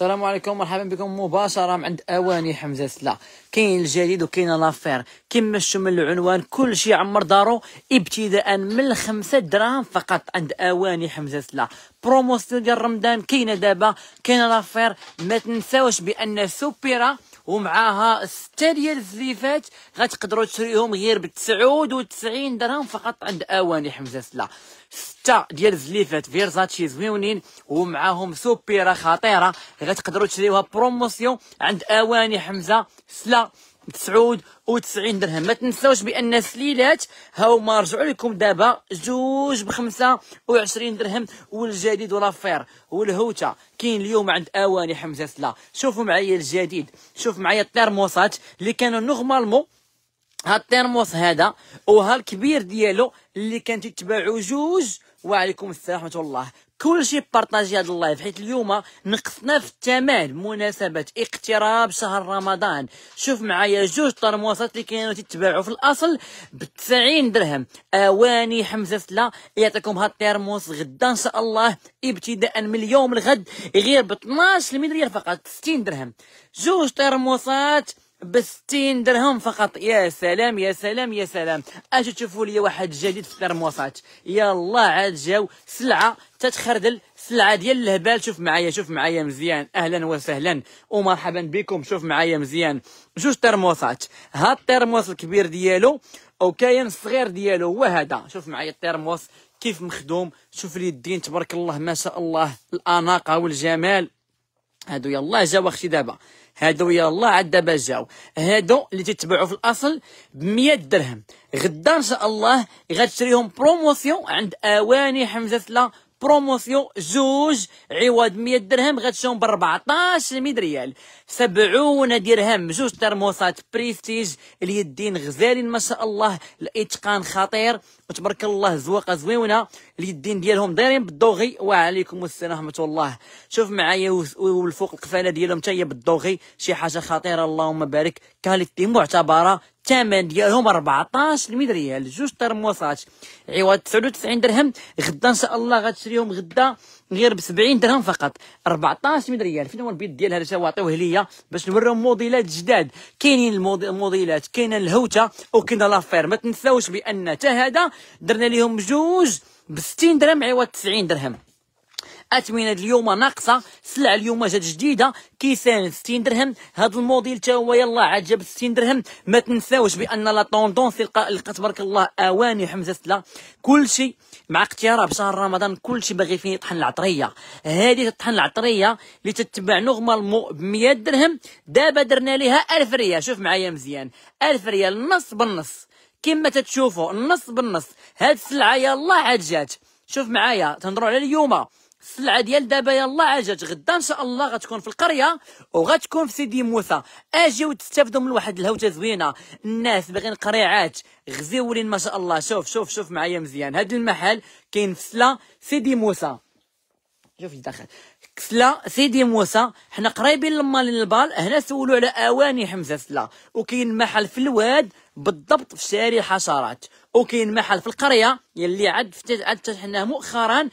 السلام عليكم مرحبا بكم مباشرة من عند أواني حمزة سلا كاين الجديد وكاين لافير كما شفتوا من العنوان كل شيء عمر دارو ابتداء من خمسة دراهم فقط عند أواني حمزة سلا بروموسيون ديال رمضان كاينة دابا كاينة لافير ما تنساوش بأن سوبيرا ومعاها 6 ديال الزليفات غتقدروا تشريهم غير ب 99 درهم فقط عند اواني حمزه سلا 6 ديال الزليفات فيرزاتشي زويونين ومعاهم سوبيرا خطيره غتقدروا تشريوها بروموسيون عند اواني حمزه سلا 99 درهم ما تنساوش بان السليلات هاوما رجعوا لكم دابا جوج ب 25 درهم والجديد ولافير والهوته كاين اليوم عند اواني حمزه سلا شوفوا معايا الجديد شوف معايا الترموسات اللي كانوا نورمالمون ها الترموس هذا وها الكبير ديالو اللي كان تتباعو جوج وعليكم السلام ورحمه الله كلشي بارطاجي هذا اللايف حيت اليوم نقصنا في الثمن مناسبه اقتراب شهر رمضان شوف معايا جوج طرموسات اللي كانوا تتباعوا في الاصل ب 90 درهم اواني حمزه سلا يعطيكم هاد الترموس غدا ان شاء الله ابتداء من اليوم الغد غير ب 12 ريال فقط 60 درهم جوج طرموسات ب 60 درهم فقط يا سلام يا سلام يا سلام اش تشوفوا لي واحد جديد في الترموسات يلا عاد جاو سلعه تتخردل سلعه ديال الهبال شوف معايا شوف معايا مزيان اهلا وسهلا ومرحبا بكم شوف معايا مزيان جوج ترموسات هاد الترموس الكبير ديالو وكاين الصغير ديالو هو هذا شوف معايا الترموس كيف مخدوم شوف اليدين تبارك الله ما شاء الله الاناقه والجمال هادو يلا جاو اختي دابا هادو الله عدا دابا جاو هادو اللي تتبعوا في الاصل ب 100 درهم غدا ان شاء الله غتشريهم بروموسيون عند اواني حمزه لا بروموسيون جوج عوض 100 درهم غتشوم ب 14 ريال 70 درهم جوج ترموسات بريستيج اليدين غزالين ما شاء الله الاتقان خطير وتبارك الله زواقه زويونه اليدين ديالهم دايرين بالدوغي وعليكم السلام ورحمه الله شوف معايا والفوق القفاله ديالهم حتى بالدوغي شي حاجه خطيره اللهم بارك كاليتي معتبره الثمن ديالهم 14 ريال جوج ترموسات عوض 99 درهم غدا ان شاء الله غتشريهم غدا غير ب 70 درهم فقط 14 ريال فين هو البيض ديال هذا الشيء عطيوه ليا باش نوريهم موديلات جداد كاينين الموديلات كاينه الهوته وكاينه لافير ما تنساوش بان حتى هذا درنا ليهم جوج ب 60 درهم عوض 90 درهم اثمنه اليوم ناقصه السلعه اليوم جات جديده كيسان 60 درهم هذا الموديل تا هو يلا عاد جاب 60 درهم ما تنساوش بان لا طوندونس لقى تبارك الله اواني حمزه سلا كلشي مع اقتراب شهر رمضان كلشي باغي فين يطحن العطريه هذه تطحن العطريه اللي تتبع نغمه ب 100 درهم دابا درنا ليها 1000 ريال شوف معايا مزيان 1000 ريال نص بالنص كما تتشوفوا النص بالنص هاد السلعه يلا عاد جات شوف معايا تهضروا على اليوم السلعه ديال دابا يلا عجت غدا ان شاء الله غتكون في القريه وغتكون في سيدي موسى اجيو تستافدوا من واحد الهوته زوينه الناس باغيين قريعات غزيولين ما شاء الله شوف شوف شوف معايا مزيان هذا المحل كاين في سيدي موسى شوف الداخل سلا سيدي موسى حنا قريبين للمالين البال هنا سولوا على اواني حمزه سلا وكاين محل في الواد بالضبط في شارع الحشرات وكاين محل في القريه يلي عاد عاد فتحناه مؤخرا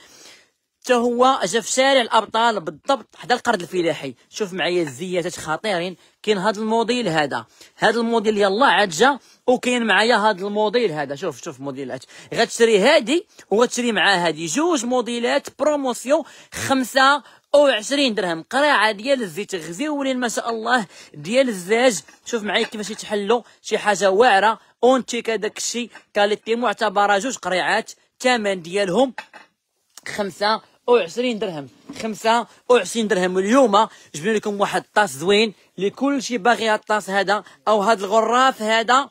حتى هو جا في شارع الابطال بالضبط حدا القرد الفلاحي شوف معايا الزياتات خطيرين كاين هذا الموديل هذا هذا الموديل يلا عاد جا وكاين معايا هذا الموديل هذا شوف شوف موديلات غتشري هادي وغتشري معاه هادي جوج موديلات بروموسيون خمسة او درهم قراعه ديال الزيت غزيولين ما شاء الله ديال الزاج شوف معايا كيفاش يتحلوا شي حاجه واعره اونتيك هذاك الشيء كاليتي معتبره جوج قريعات الثمن ديالهم خمسة وعشرين درهم خمسة وعشرين درهم اليوم جبنا لكم واحد الطاس زوين لكل شيء باغي هاد الطاس هذا او هاد الغراف هذا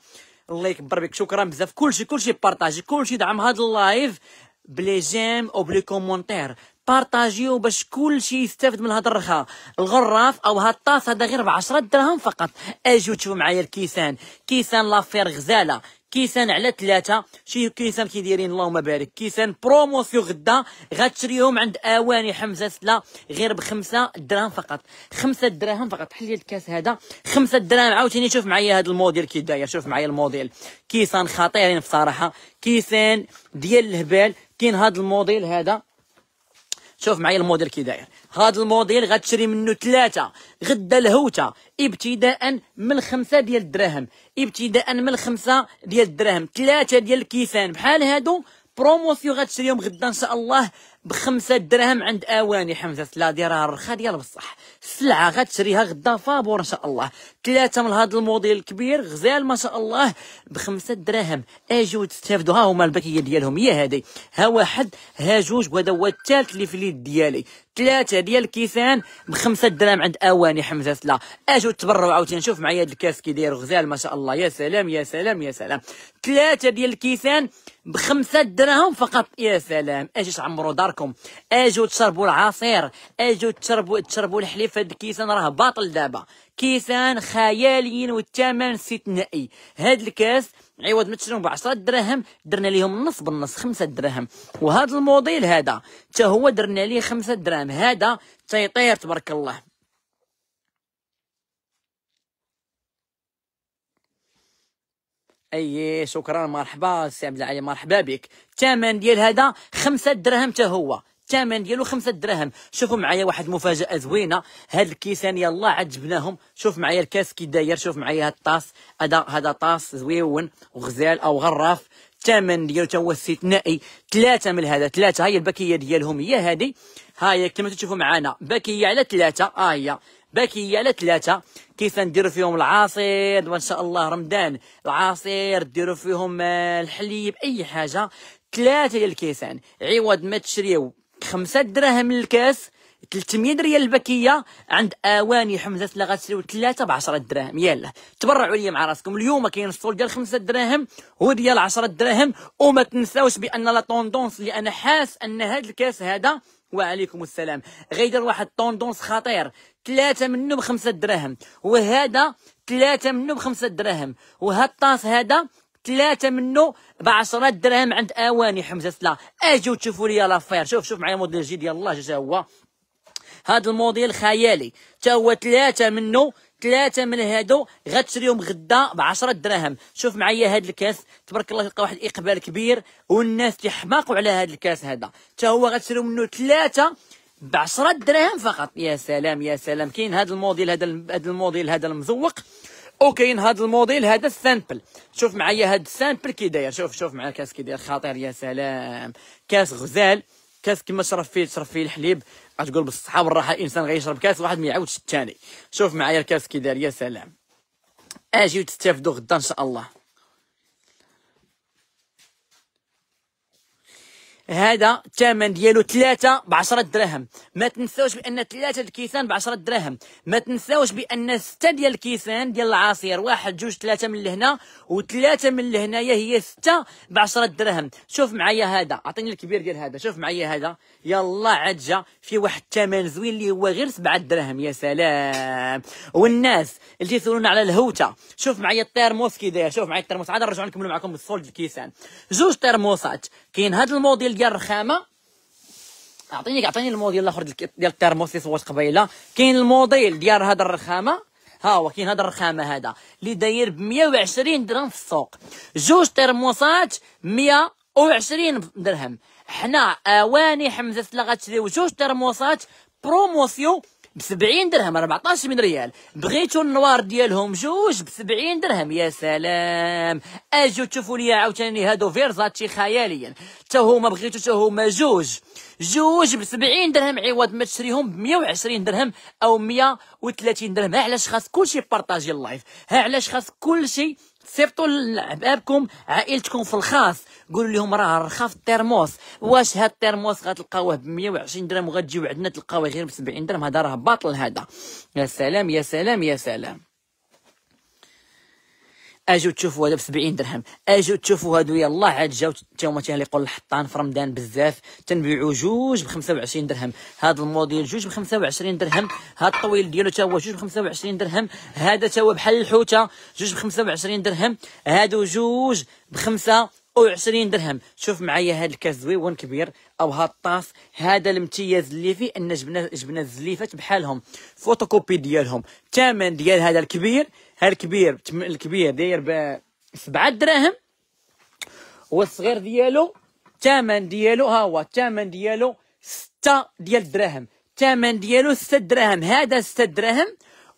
الله يكبر بك شكرا بزاف كل كل شيء بارطاجي شيء دعم هاد اللايف بلي جيم او بلي كومونتير بارطاجيو باش كل شيء يستافد من هاد الرخاء الغراف او هاد الطاس هذا غير ب 10 فقط اجيو تشوفوا معايا الكيسان كيسان لافير غزاله كيسان على ثلاثه شي كيسان كيدايرين اللهم بارك كيسان بروموسيون غدا غتشريهم عند اواني حمزه سلا غير بخمسه دراهم فقط خمسه دراهم فقط حل الكاس هذا خمسه دراهم عاوتاني شوف معايا هذا الموديل كي داير شوف معايا الموديل كيسان خطيرين بصراحه كيسان ديال الهبال كاين هذا الموديل هذا شوف معايا الموديل كي داير هاد الموديل غتشري منه ثلاثة غدا الهوتة ابتداء من خمسة ديال الدراهم ابتداء من خمسة ديال الدراهم ثلاثة ديال الكيسان بحال هادو بروموسيو غتشريهم غدا ان شاء الله بخمسة دراهم عند اواني حمزة لا راه الرخا ديال بصح سلعه غتشريها غدا فابور ان شاء الله ثلاثه من هذا الموديل الكبير غزال ما شاء الله بخمسه دراهم اجيو تستافدوا ها هما الباكيه ديالهم هي هذه ها واحد ها جوج وهذا هو الثالث اللي في اليد ديالي ثلاثه ديال الكيسان بخمسه دراهم عند اواني حمزه سلا اجوا تبرعوا عاوتاني شوف معايا هذا الكاس كي داير غزال ما شاء الله يا سلام يا سلام يا سلام ثلاثه ديال الكيسان بخمسة دراهم فقط يا سلام اجوا تعمرو داركم اجوا تشربوا العصير اجوا تشربوا تشربوا الحليب هذا الكيسان راه باطل دابا كيسان خياليين والثمن استثنائي هاد الكاس عوض ما تشريهم ب 10 دراهم درنا ليهم النص بالنص 5 دراهم وهذا الموديل هذا حتى هو درنا ليه 5 دراهم هذا تيطير تبارك الله اي شكرا مرحبا سي عبد العالي مرحبا بك الثمن ديال هذا 5 دراهم حتى هو الثمن ديالو خمسة دراهم شوفوا معايا واحد مفاجاه زوينه هاد الكيسان يلا عجبناهم شوف معايا الكاس كي داير شوف معايا هاد الطاس هذا هذا طاس زويون وغزال او غراف الثمن ديالو هو استثنائي ثلاثه من هذا ثلاثه هي الباكيه ديالهم هي هادي هاي كما تشوفوا معانا باكيه على ثلاثه ها آه هي باكيه على ثلاثه كيف نديروا فيهم العصير وان شاء الله رمضان العصير ديروا فيهم الحليب اي حاجه ثلاثه ديال الكيسان عوض ما تشريو خمسة دراهم الكاس 300 ريال البكيه عند اواني حمزه اللي غتشريو ثلاثه ب 10 دراهم يلا تبرعوا لي مع راسكم اليوم كاين الصول ديال 5 دراهم وديال 10 دراهم وما تنساوش بان لا طوندونس اللي انا حاس ان هذا الكاس هذا وعليكم السلام غيدير واحد طوندونس خطير ثلاثة منه بخمسة دراهم وهذا ثلاثة منه بخمسة دراهم وهالطاس هذا ثلاثه منه ب 10 درهم عند اواني حمزه سلا أجي تشوفوا لي لافير شوف شوف معايا موديل جديد يلاه جا هو هذا الموديل خيالي تا هو ثلاثه منه ثلاثه من هادو غتشريهم غدا ب 10 دراهم شوف معايا هاد الكاس تبارك الله تلقى واحد الاقبال كبير والناس تيحماقوا على هاد الكاس هذا تا هو غتشريو منه ثلاثه ب 10 دراهم فقط يا سلام يا سلام كاين هذا الموديل هذا هذا الموديل هذا المزوق وكاين هذا الموديل هذا السامبل شوف معايا هذا السامبل كي داير شوف شوف معايا الكاس كي داير خطير يا سلام كاس غزال كاس كما شرب فيه شرب فيه الحليب غتقول بالصحه والراحه الانسان غيشرب كاس واحد ما يعاودش الثاني شوف معايا الكاس كي داير يا سلام اجيو تستافدوا غدا ان شاء الله هذا الثمن ديالو ثلاثة ب 10 دراهم ما تنساوش بان ثلاثة الكيسان ب 10 دراهم ما تنساوش بان ستة ديال الكيسان ديال العصير واحد جوج ثلاثة من لهنا وثلاثة من لهنايا هي ستة ب 10 دراهم شوف معايا هذا عطيني الكبير ديال هذا شوف معايا هذا يلا عاد جا في واحد الثمن زوين اللي هو غير 7 دراهم يا سلام والناس اللي تيسولونا على الهوته شوف معايا الترموس كي داير شوف معايا الترموس عاد نرجعو نكملوا معكم بالصولد الكيسان جوج ترموسات كاين هذا الموديل ديال الرخامه اعطيني اعطيني الموديل الاخر ديال الترموس اللي صورت قبيله كاين الموديل ديال هذا الرخامه ها هو كاين هذا الرخامه هذا اللي داير ب 120 درهم في السوق جوج ترموسات 120 درهم حنا اواني حمزه لا غتشريو جوج ترموسات بروموسيون ب 70 درهم 14 من ريال بغيتو النوار ديالهم جوج ب 70 درهم يا سلام اجو تشوفوا لي عاوتاني هادو فيرزاتشي خياليا حتى هما بغيتو حتى هما جوج جوج ب 70 درهم عوض ما تشريهم ب 120 درهم او 130 درهم ها علاش خاص كلشي بارطاجي اللايف ها علاش خاص كلشي سيبطوا لحبابكم عائلتكم في الخاص قولوا لهم راه رخا في الترموس واش هاد الترموس غتلقاوه ب 120 درهم وغتجيو عندنا تلقاوه غير ب 70 درهم هذا راه باطل هذا يا سلام يا سلام يا سلام اجو تشوفوا هذا ب 70 درهم اجو تشوفوا هادو يلاه عاد جاو تا هما يقول الحطان في رمضان بزاف تنبيعوا جوج ب 25 درهم هذا الموديل جوج ب 25 درهم هاد الطويل ديالو تا هو جوج ب 25 درهم هذا تا هو بحال الحوته جوج ب 25 درهم هادو جوج ب 5 درهم شوف معايا هاد الكاس زويون كبير او هاد الطاس هذا الامتياز اللي فيه ان جبنا جبنا الزليفات بحالهم فوتوكوبي ديالهم الثمن ديال هذا الكبير ها الكبير الكبير داير ب 7 دراهم والصغير ديالو الثمن ديالو ها هو الثمن ديالو 6 ديال الدراهم الثمن ديالو 6 دراهم هذا 6 دراهم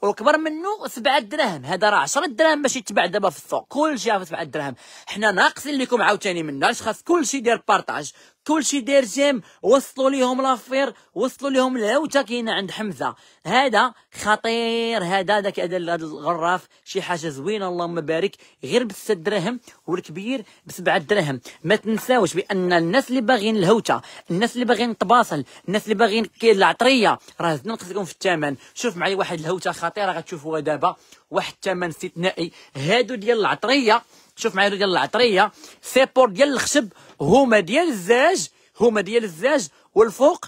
والكبر منه 7 دراهم هذا راه 10 دراهم باش يتباع دابا في السوق كلشي 7 دراهم حنا ناقصين لكم عاوتاني منا اش خاص كلشي يدير بارطاج كلشي داير جيم وصلوا ليهم لافير وصلوا ليهم الهوته كاينه عند حمزه هذا خطير هذا داك هذا الغراف شي حاجه زوينه اللهم بارك غير ب 6 دراهم والكبير ب 7 دراهم ما تنساوش بان الناس اللي باغيين الهوته الناس اللي باغيين الطباصل الناس اللي باغيين العطريه راه نقص لكم في الثمن شوف معايا واحد الهوته خطيره غتشوفوها دابا واحد الثمن استثنائي هادو ديال العطريه شوف معايا ديال العطريه سيبور ديال الخشب هما ديال الزاج هما ديال الزاج والفوق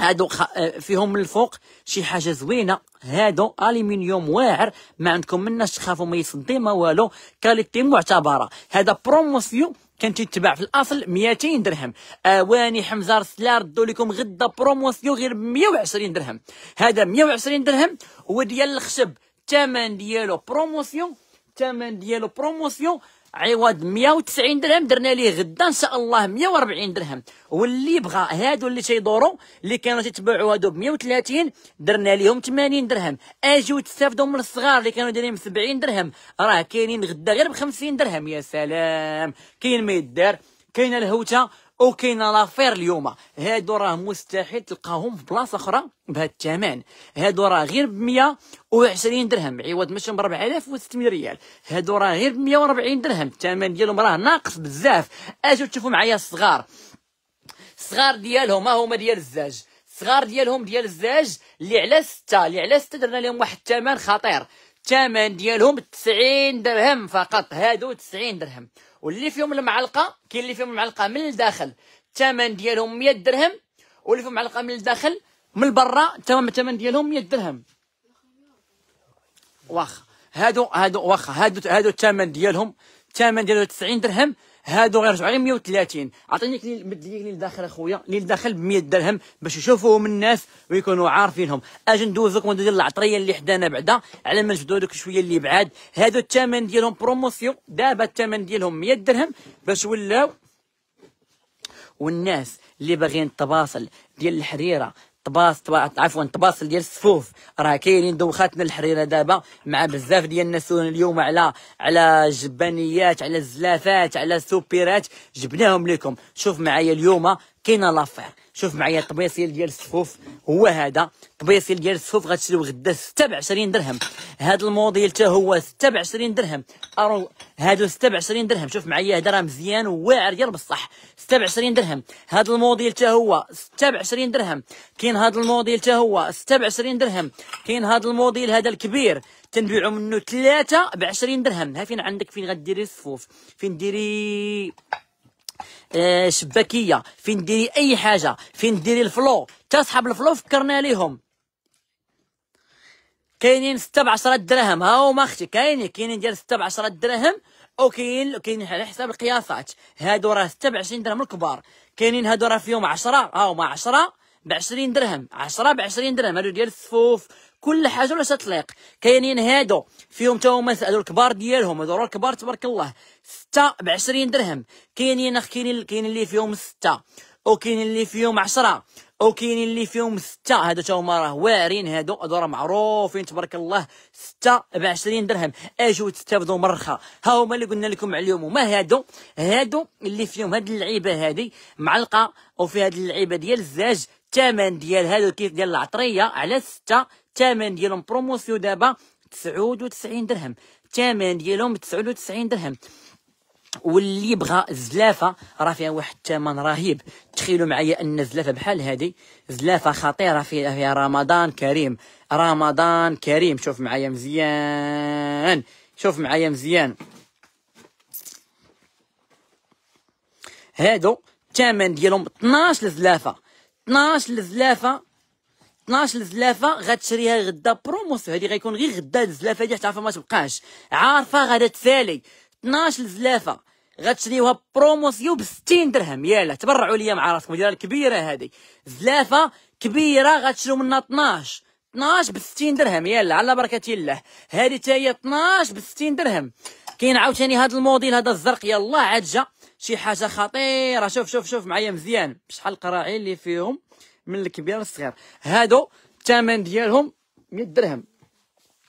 هادو آه، فيهم من الفوق شي حاجه زوينه هادو الومنيوم واعر ما عندكم مناش تخافوا ما يصدي ما والو كاليتي معتبره هذا بروموسيون كان تيتباع في الاصل 200 درهم اواني حمزه رسلا ردوا لكم غدا بروموسيون غير ب 120 درهم هذا 120 درهم وديال الخشب الثمن ديالو بروموسيون الثمن ديالو بروموسيون عوض 190 درهم درنا ليه غدا ان شاء الله 140 درهم واللي بغى هادو اللي تيدورو اللي كانوا تيتباعوا هادو ب 130 درنا ليهم 80 درهم اجيو تستافدوا من الصغار اللي كانوا دايرين ب 70 درهم راه كاينين غدا غير ب 50 درهم يا سلام كاين ما يدار كاين الهوته وكاين لافير اليوم هادو راه مستحيل تلقاهم في بلاصه اخرى بهذا الثمن هادو راه غير ب 120 درهم عوض ماشي ب 4600 ريال هادو راه غير ب 140 درهم الثمن ديالهم راه ناقص بزاف اجيو تشوفوا معايا الصغار الصغار ديالهم هما ديال الزاج الصغار ديالهم ديال الزاج اللي على ستة اللي على ستة درنا لهم واحد الثمن خطير الثمن ديالهم 90 درهم فقط هادو 90 درهم واللي فيهم المعلقه كاين اللي فيهم المعلقه من الداخل الثمن ديالهم 100 درهم واللي فيهم معلقه من الداخل من برا تمام الثمن ديالهم 100 درهم واخا هادو هادو واخا هادو هادو الثمن ديالهم الثمن ديالهم 90 درهم هادو غير رجعوا على 130 عطيني لي مد لي لداخل اخويا لي لداخل ب 100 درهم باش يشوفوهم الناس ويكونوا عارفينهم اجي ندوزوك لكم العطريه اللي حدانا بعدا على ما نجبدوا لك شويه اللي بعاد هادو الثمن ديالهم بروموسيون دابا الثمن ديالهم 100 درهم باش ولاو والناس اللي باغيين التباصل ديال الحريره طباس عفوا طباس ديال الصفوف راه كاينين دوخاتنا الحريره دابا مع بزاف ديال الناس اليوم على على جبانيات على الزلافات على السوبيرات جبناهم لكم شوف معايا اليوم كاينه لافير شوف معايا الطبيصيل ديال الصفوف هو هذا الطبيصيل ديال الصفوف غتشريو غدا 26 درهم هذا الموديل حتى هو 26 درهم ارو هادو 26 درهم شوف معايا هذا راه مزيان وواعر ديال بصح 26 درهم هذا الموديل حتى هو 26 درهم كاين هذا الموديل حتى هو 26 درهم كاين هذا الموديل هذا الكبير تنبيعو منه ثلاثة ب 20 درهم ها فين عندك فين غديري الصفوف فين ديري آه، شباكيه فين ديري اي حاجه فين ديري الفلو حتى صحاب الفلو فكرنا ليهم كاينين 6 ب 10 دراهم ها هما اختي كاينين كاينين ديال 6 ب 10 دراهم وكاين كاين على حساب القياسات هادو راه 26 درهم الكبار كاينين هادو راه فيهم 10 ها هما 10 ب 20 درهم 10 ب 20 درهم هادو ديال السفوف كل حاجه ولا تطليق كاينين هادو فيهم تا هما هادو الكبار ديالهم هادو راه كبار تبارك الله ستة ب 20 درهم كاينين اخ كاينين كاين اللي فيهم ستة وكاينين اللي فيهم 10 وكاينين اللي فيهم ستة هادو تا هما راه واعرين هادو هادو راه معروفين تبارك الله ستة ب 20 درهم اجو تستافدوا بدو الرخا ها هما اللي قلنا لكم عليهم هما هادو هادو اللي فيهم هاد اللعيبه هادي معلقه وفي هاد اللعيبه ديال الزاج الثمن ديال هادو كيف ديال العطريه على 6 الثمن ديالهم بروموسيو دابا 99 درهم الثمن ديالهم 99 درهم واللي يبغى الزلافه راه فيها واحد الثمن رهيب تخيلوا معايا ان الزلافه بحال هذه زلافه خطيره فيها, فيها رمضان كريم رمضان كريم شوف معايا مزيان شوف معايا مزيان هادو الثمن ديالهم 12 زلافه 12 زلافه 12 زلافه غتشريها غدا بروموسيو هذه غيكون غير غدا الزلافه هذه حتى عارفه ما تبقاش عارفه غادا تسالي 12 زلافه غتشريوها بروموسيو ب 60 درهم يلا تبرعوا ليا مع راسكم ديال الكبيره هذه زلافه كبيره غتشريو منها 12 12 ب 60 درهم يلا على بركه الله هذه حتى هي 12 ب 60 درهم كاين عاوتاني هذا الموديل هذا الزرق يلا عاد جا شي حاجه خطيره شوف شوف شوف معايا مزيان بشحال القراعي اللي فيهم من الكبير للصغير هادو الثمن ديالهم 100 درهم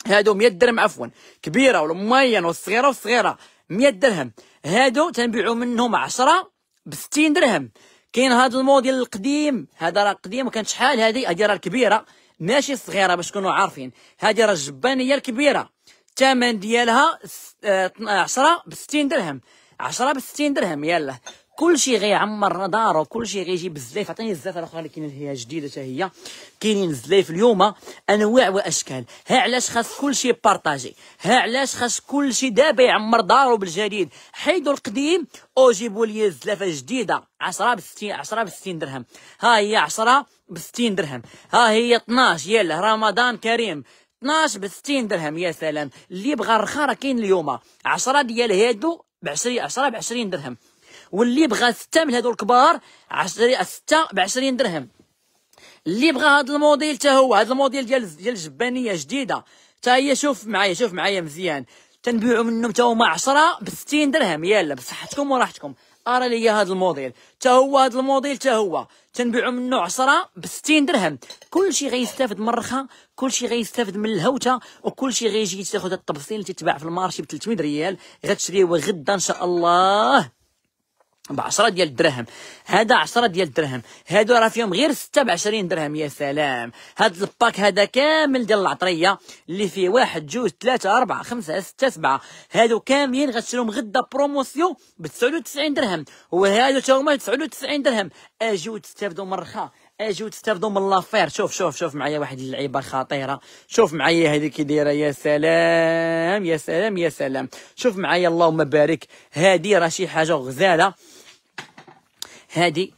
هادو 100 درهم عفوا كبيره ولا ميان والصغيره والصغيره 100 درهم هادو تنبيعوا منهم 10 ب 60 درهم كاين هذا الموديل القديم هذا راه قديم وكانت شحال هذه هذه راه الكبيره ماشي صغيره باش تكونوا عارفين هذه راه الجبانيه الكبيره الثمن ديالها 10 ب 60 درهم 10 ب 60 درهم يلاه كلشي غيعمر دارو كلشي غيجيب الزلايف عطيني الزلافه الاخرى اللي كاينه هي جديده حتى هي كاينين الزلايف اليوم انواع واشكال ها علاش خاص كلشي بارطاجي ها علاش خاص كلشي دابا يعمر دارو بالجديد حيدوا القديم وجيبوا لي الزلافه جديده 10 ب 60 10 ب 60 درهم ها هي 10 ب 60 درهم ها هي 12 يلا رمضان كريم 12 ب 60 درهم يا سلام اللي بغى رخا راه كاين اليوم 10 ديال هادو ب 10 ب 20 درهم واللي بغى ستة من هادو الكبار 10 ستة ب 20 درهم اللي بغى هذا الموديل حتى هو هذا الموديل ديال ديال الجبانيه جديده حتى هي شوف معايا شوف معايا مزيان تنبيعوا منهم حتى هما 10 ب 60 درهم يلا بصحتكم وراحتكم ارى لي هذا الموديل حتى هو هذا الموديل حتى هو تنبيعوا منه 10 ب 60 درهم كلشي غيستافد من الرخا كلشي غيستافد من الهوته وكلشي غيجي تاخذ الطبسيل اللي تتباع في المارشي ب 300 ريال غتشريوه غدا ان شاء الله ب 10 ديال الدراهم هذا 10 ديال الدراهم هادو راه فيهم غير 6 ب 20 درهم يا سلام هاد الباك هذا كامل ديال العطريه اللي فيه واحد جوج ثلاثة أربعة خمسة ستة سبعة هادو كاملين غتشريهم غدا بروموسيون ب 99 درهم وهادو تا هما 99 درهم اجيو تستافدوا من الرخاء اجيو تستافدوا من لافير شوف شوف شوف معايا واحد اللعيبه خطيره شوف معايا هذه كي دايره يا سلام يا سلام يا سلام شوف معايا اللهم بارك هذه راه شي حاجه غزاله هادي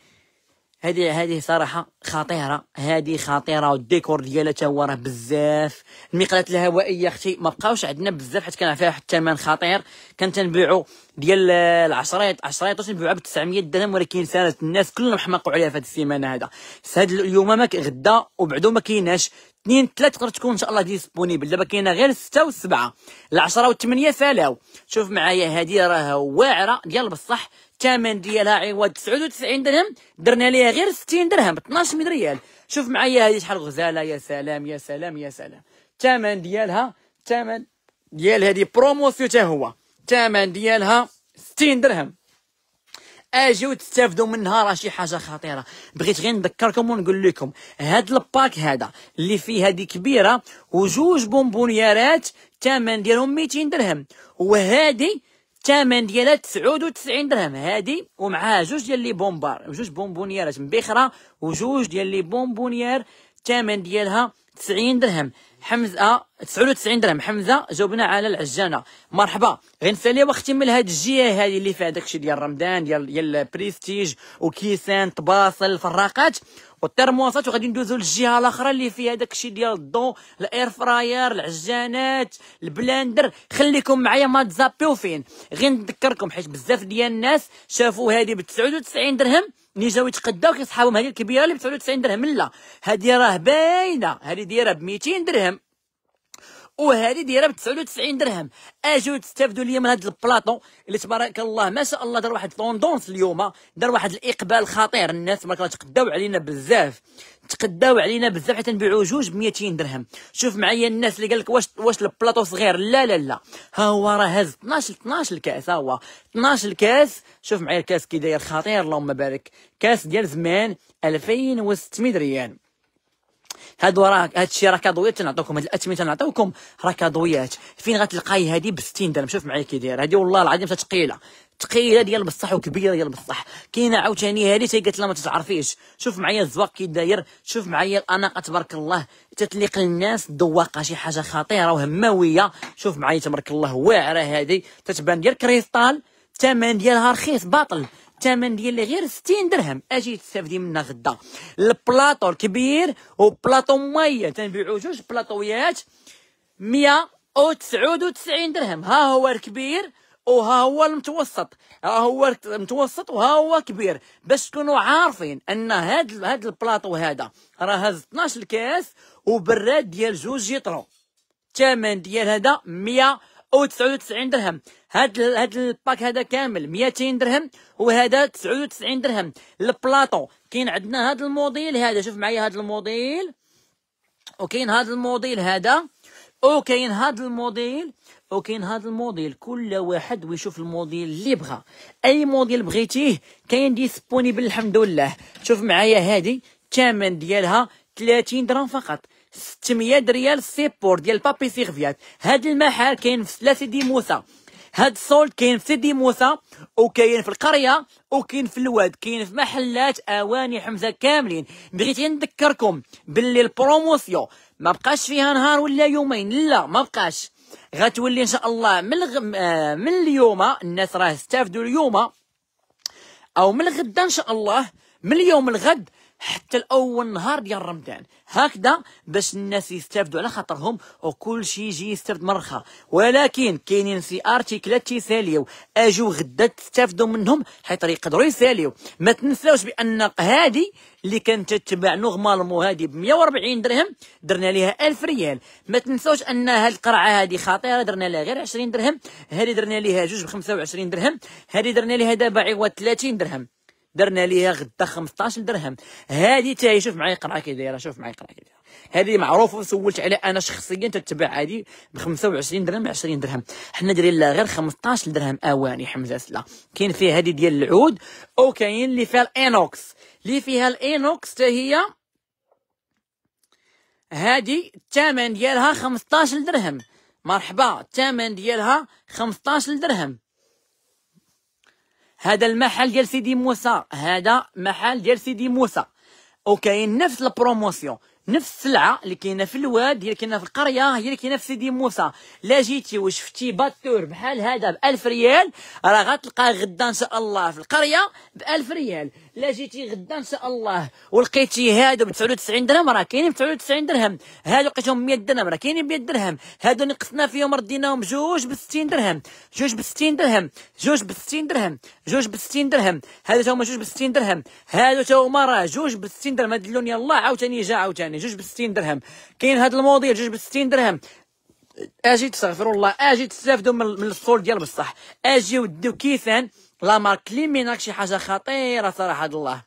هادي هادي صراحه خطيره هادي خطيره والديكور ديالها تا هو راه بزاف المقلات الهوائيه اختي ما بقاوش عندنا بزاف حيت كان فيها حتى الثمن خطير كان تنبيعو ديال العشرات عشرات تنبيعوها ب 900 درهم ولكن سالت الناس كلهم حماقوا عليها في هاد السيمانه هذا هاد اليوم ما غدا وبعدو ما كايناش اثنين ثلاث تقدر تكون ان شاء الله ديسبونيبل دابا كاينه غير سته وسبعه العشره والثمانيه فالاو شوف معايا هذه راه واعره ديال بصح الثمن ديالها عوض 99 درهم درنا ليها غير 60 درهم 12 من ريال شوف معايا هذه شحال غزاله يا سلام يا سلام يا سلام الثمن ديالها الثمن ديال هذه بروموسيو حتى هو الثمن ديالها 60 درهم اجيو تستافدوا منها راه شي حاجه خطيره بغيت غير نذكركم ونقول لكم هاد الباك هذا اللي فيه هذه كبيره وجوج بونبونيرات الثمن ديالهم 200 درهم وهذه الثمن ديالها 99 درهم هادي ومعها جوج ديال لي بومبار جوج بونبونيرات مبخره وجوج ديال لي بونبونيير الثمن ديالها 90 درهم حمزه 99 درهم حمزه جاوبنا على العجانه مرحبا غنسالي من هاد الجهه هادي اللي فيها داكشي ديال رمضان ديال ديال بريستيج وكيسان طباصل فراقات والترموسات وغادي ندوزو للجهه الاخرى اللي فيها داكشي ديال الضو الاير فراير العجانات البلاندر خليكم معايا ما تزابيو فين غير نذكركم حيت بزاف ديال الناس شافوا هادي ب 99 درهم ملي جاو يتقداو كيصحابهم هذه الكبيره اللي ب 99 درهم لا هذه راه باينه هذه دايره ب 200 درهم وهذه دايره ب 99 درهم اجيو تستافدوا ليا من هذا البلاطو اللي تبارك الله ما شاء الله دار واحد طوندونس اليوم دار واحد الاقبال خطير الناس تبارك الله تقداو علينا بزاف تقداو علينا بزاف حيت نبيعوا جوج ب 200 درهم شوف معايا الناس اللي قال لك واش واش البلاطو صغير لا لا لا ها هو راه هاز 12 12 الكاس ها هو 12 الكاس شوف معايا الكاس كي داير خطير اللهم بارك كاس ديال زمان 2600 ريال هاد وراه هادشي راه كادويات تنعطوكم هاد الاثمنه تنعطوكم راه كادويات فين غتلقاي هادي ب 60 درهم شوف معايا كي داير هادي والله العظيم ثقيله ثقيله ديال بصح وكبيره ديال بصح كاينه عاوتاني هادي تي قالت لها ما تعرفيش شوف معايا الزواق كي داير شوف معايا الاناقه تبارك الله تتليق للناس دواقه شي حاجه خطيره وهمويه شوف معايا تبارك الله واعره هادي تتبان ديال كريستال الثمن ديالها رخيص باطل الثمن ديالي غير 60 درهم اجي تستافدي منها غدا البلاطو الكبير وبلاطو ميه تنبيعو جوج بلاطويات 199 درهم ها هو الكبير وها هو المتوسط ها هو المتوسط وها هو كبير باش تكونوا عارفين ان هاد هاد البلاطو هذا راه 12 كاس وبراد ديال جوج جيترو الثمن ديال هذا 100 او 99 درهم هاد ال هاد الباك هذا كامل 200 درهم وهذا 99 درهم البلاطو كاين عندنا هاد الموديل هذا شوف معايا هاد الموديل وكاين هاد الموديل هذا وكاين هاد الموديل وكاين هاد الموديل كل واحد ويشوف الموديل اللي بغا اي موديل بغيتيه كاين ديسبونيبل الحمد لله شوف معايا هادي الثمن ديالها 30 درهم فقط 600 ريال سيبور ديال بابي سيغفيات هاد المحل كاين في سلا سيدي موسى هاد السولد كاين في سيدي موسى وكاين في القريه وكاين في الواد كاين في محلات اواني حمزه كاملين بغيت نذكركم باللي البروموسيون ما بقاش فيها نهار ولا يومين لا ما بقاش غتولي ان شاء الله من الغ... آه، من اليوم الناس راه استافدوا اليوم او من الغدا ان شاء الله من اليوم الغد حتى الاول نهار ديال رمضان هكذا باش الناس يستافدوا على خاطرهم وكل شيء يجي يستافد مره اخرى ولكن كاينين سي ارتيكلات تيساليو اجوا غدا تستافدوا منهم حيت يقدروا يساليو ما تنساوش بان هذه اللي كانت تتباع نغمه هذه ب 140 درهم درنا لها 1000 ريال ما تنساوش ان هذه القرعه هذه خطيره درنا لها غير 20 درهم هذه درنا لها جوج ب 25 درهم هذه درنا لها دابا عوض 30 درهم درنا ليها غدا 15 درهم هذه تا هي شوف معايا قرعه كي دايره شوف معايا قرعه كي دايره هذه معروفه سولت عليها انا شخصيا تتباع هذه ب 25 درهم 20 درهم حنا دايرين لها غير 15 درهم اواني حمزه سلا كاين فيها هذه ديال العود وكاين اللي فيها الانوكس اللي فيها الانوكس تا هي هذه الثمن ديالها 15 درهم مرحبا الثمن ديالها 15 درهم هذا المحل ديال سيدي موسى هذا محل ديال سيدي موسى وكاين نفس البروموسيون نفس السلعه اللي كاينه في الواد هي كاينه في القريه هي اللي كاينه في سيدي موسى لا جيتي وشفتي باتور بحال هذا ب 1000 ريال راه غتلقاه غدا ان شاء الله في القريه ب 1000 ريال لا جيتي غدا ان شاء الله ولقيتي هادو ب 99 درهم راه كاينين ب 99 درهم هادو لقيتهم 100 درهم راه كاينين ب 100 درهم هادو نقصنا فيهم رديناهم جوج ب 60 درهم جوج ب 60 درهم جوج ب 60 درهم جوج ب 60 درهم هادو تا هما جوج ب 60 درهم هادو تا هما راه جوج ب 60 درهم هاد اللون يلاه عاوتاني جا عاوتاني جوج ب 60 درهم كاين هاد الموديل جوج ب 60 درهم اجي تستغفر الله اجي تستافدوا من الصول ديال بصح اجي وديو كيفان لامارك ليميناك شي حاجه خطيره صراحه الله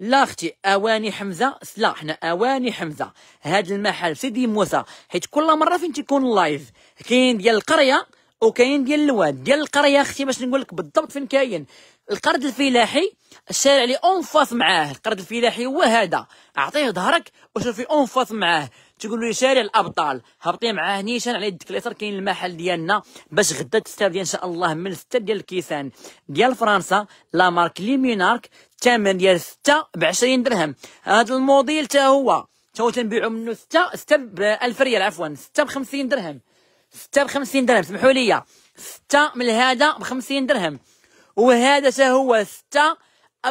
لا اختي اواني حمزه لا حنا اواني حمزه هذا المحل سيدي موسى حيت كل مره فين تيكون لايف كاين ديال القريه وكاين ديال الواد ديال القريه اختي باش نقول لك بالضبط فين كاين القرد الفلاحي الشارع اللي اون فاس معاه القرد الفلاحي هو هذا اعطيه ظهرك وشوفي اون فاس معاه تقول له شاري الابطال هبطي معاه نيشان على يدك اليسار كاين المحل ديالنا باش غدا تستافد ان شاء الله من سته ديال الكيسان ديال فرنسا لا مارك لي مينارك الثمن ديال سته ب 20 درهم هذا الموديل تا هو تا هو تنبيعو منه سته سته ب 1000 ريال عفوا سته ب 50 درهم سته ب 50 درهم سمحوا لي سته من هذا ب 50 درهم وهذا تا هو سته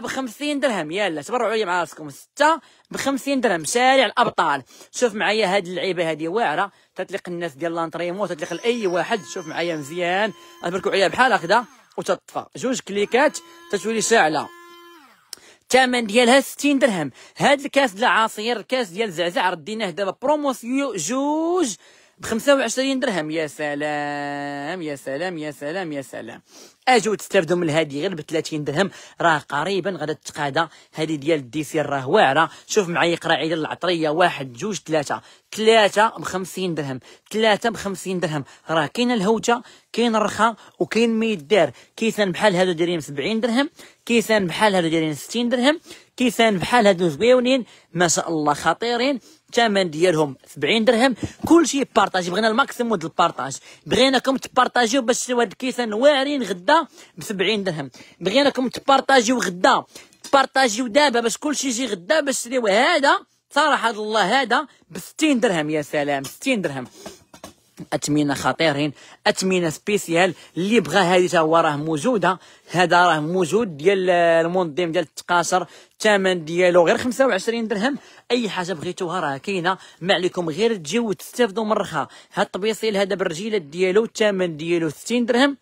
ب 50 درهم يلا تبرعوا لي مع راسكم سته بخمسين درهم شارع الابطال شوف معايا هاد اللعيبه هادي واعره تطلق الناس ديال لانطريمو تطلق لاي واحد شوف معايا مزيان غتبركو عليها بحال هكذا وتطفى جوج كليكات تتولي ساعله الثمن ديالها 60 درهم هاد الكاس ديال العصير الكاس ديال الزعزع رديناه دابا بروموسيو جوج ب 25 درهم يا سلام يا سلام يا سلام يا سلام اجوا تستافدوا من هذه غير ب 30 درهم راه قريبا غادا تتقاضى هذه ديال الديسير راه واعره شوف معايا قرا عيد العطريه واحد جوج ثلاثه ثلاثه ب 50 درهم ثلاثه ب 50 درهم راه كاين الهوجه كاين الرخا وكاين ما يدار كيسان بحال هادو دايرين 70 درهم كيسان بحال هادو دايرين 60 درهم كيسان بحال هادو زويونين ما شاء الله خطيرين الثمن ديالهم 70 درهم كلشي بارطاجي بغينا الماكسيموم ديال البارطاج بغيناكم تبارطاجيو باش هاد الكيسان واعرين غدا ب 70 درهم بغيناكم تبارطاجيو غدا تبارطاجيو دابا باش كلشي يجي غدا باش تشريو هذا صراحه الله هذا ب 60 درهم يا سلام 60 درهم اثمنه خطيرين اثمنه سبيسيال اللي بغى هذه هو راه موجوده هذا راه موجود ديال المنظم ديال التقاصر الثمن ديالو غير 25 درهم اي حاجه بغيتوها راه كاينه ما عليكم غير تجيو وتستافدوا من الرخا هاد الطبيصيل هذا بالرجيلات ديالو الثمن ديالو 60 درهم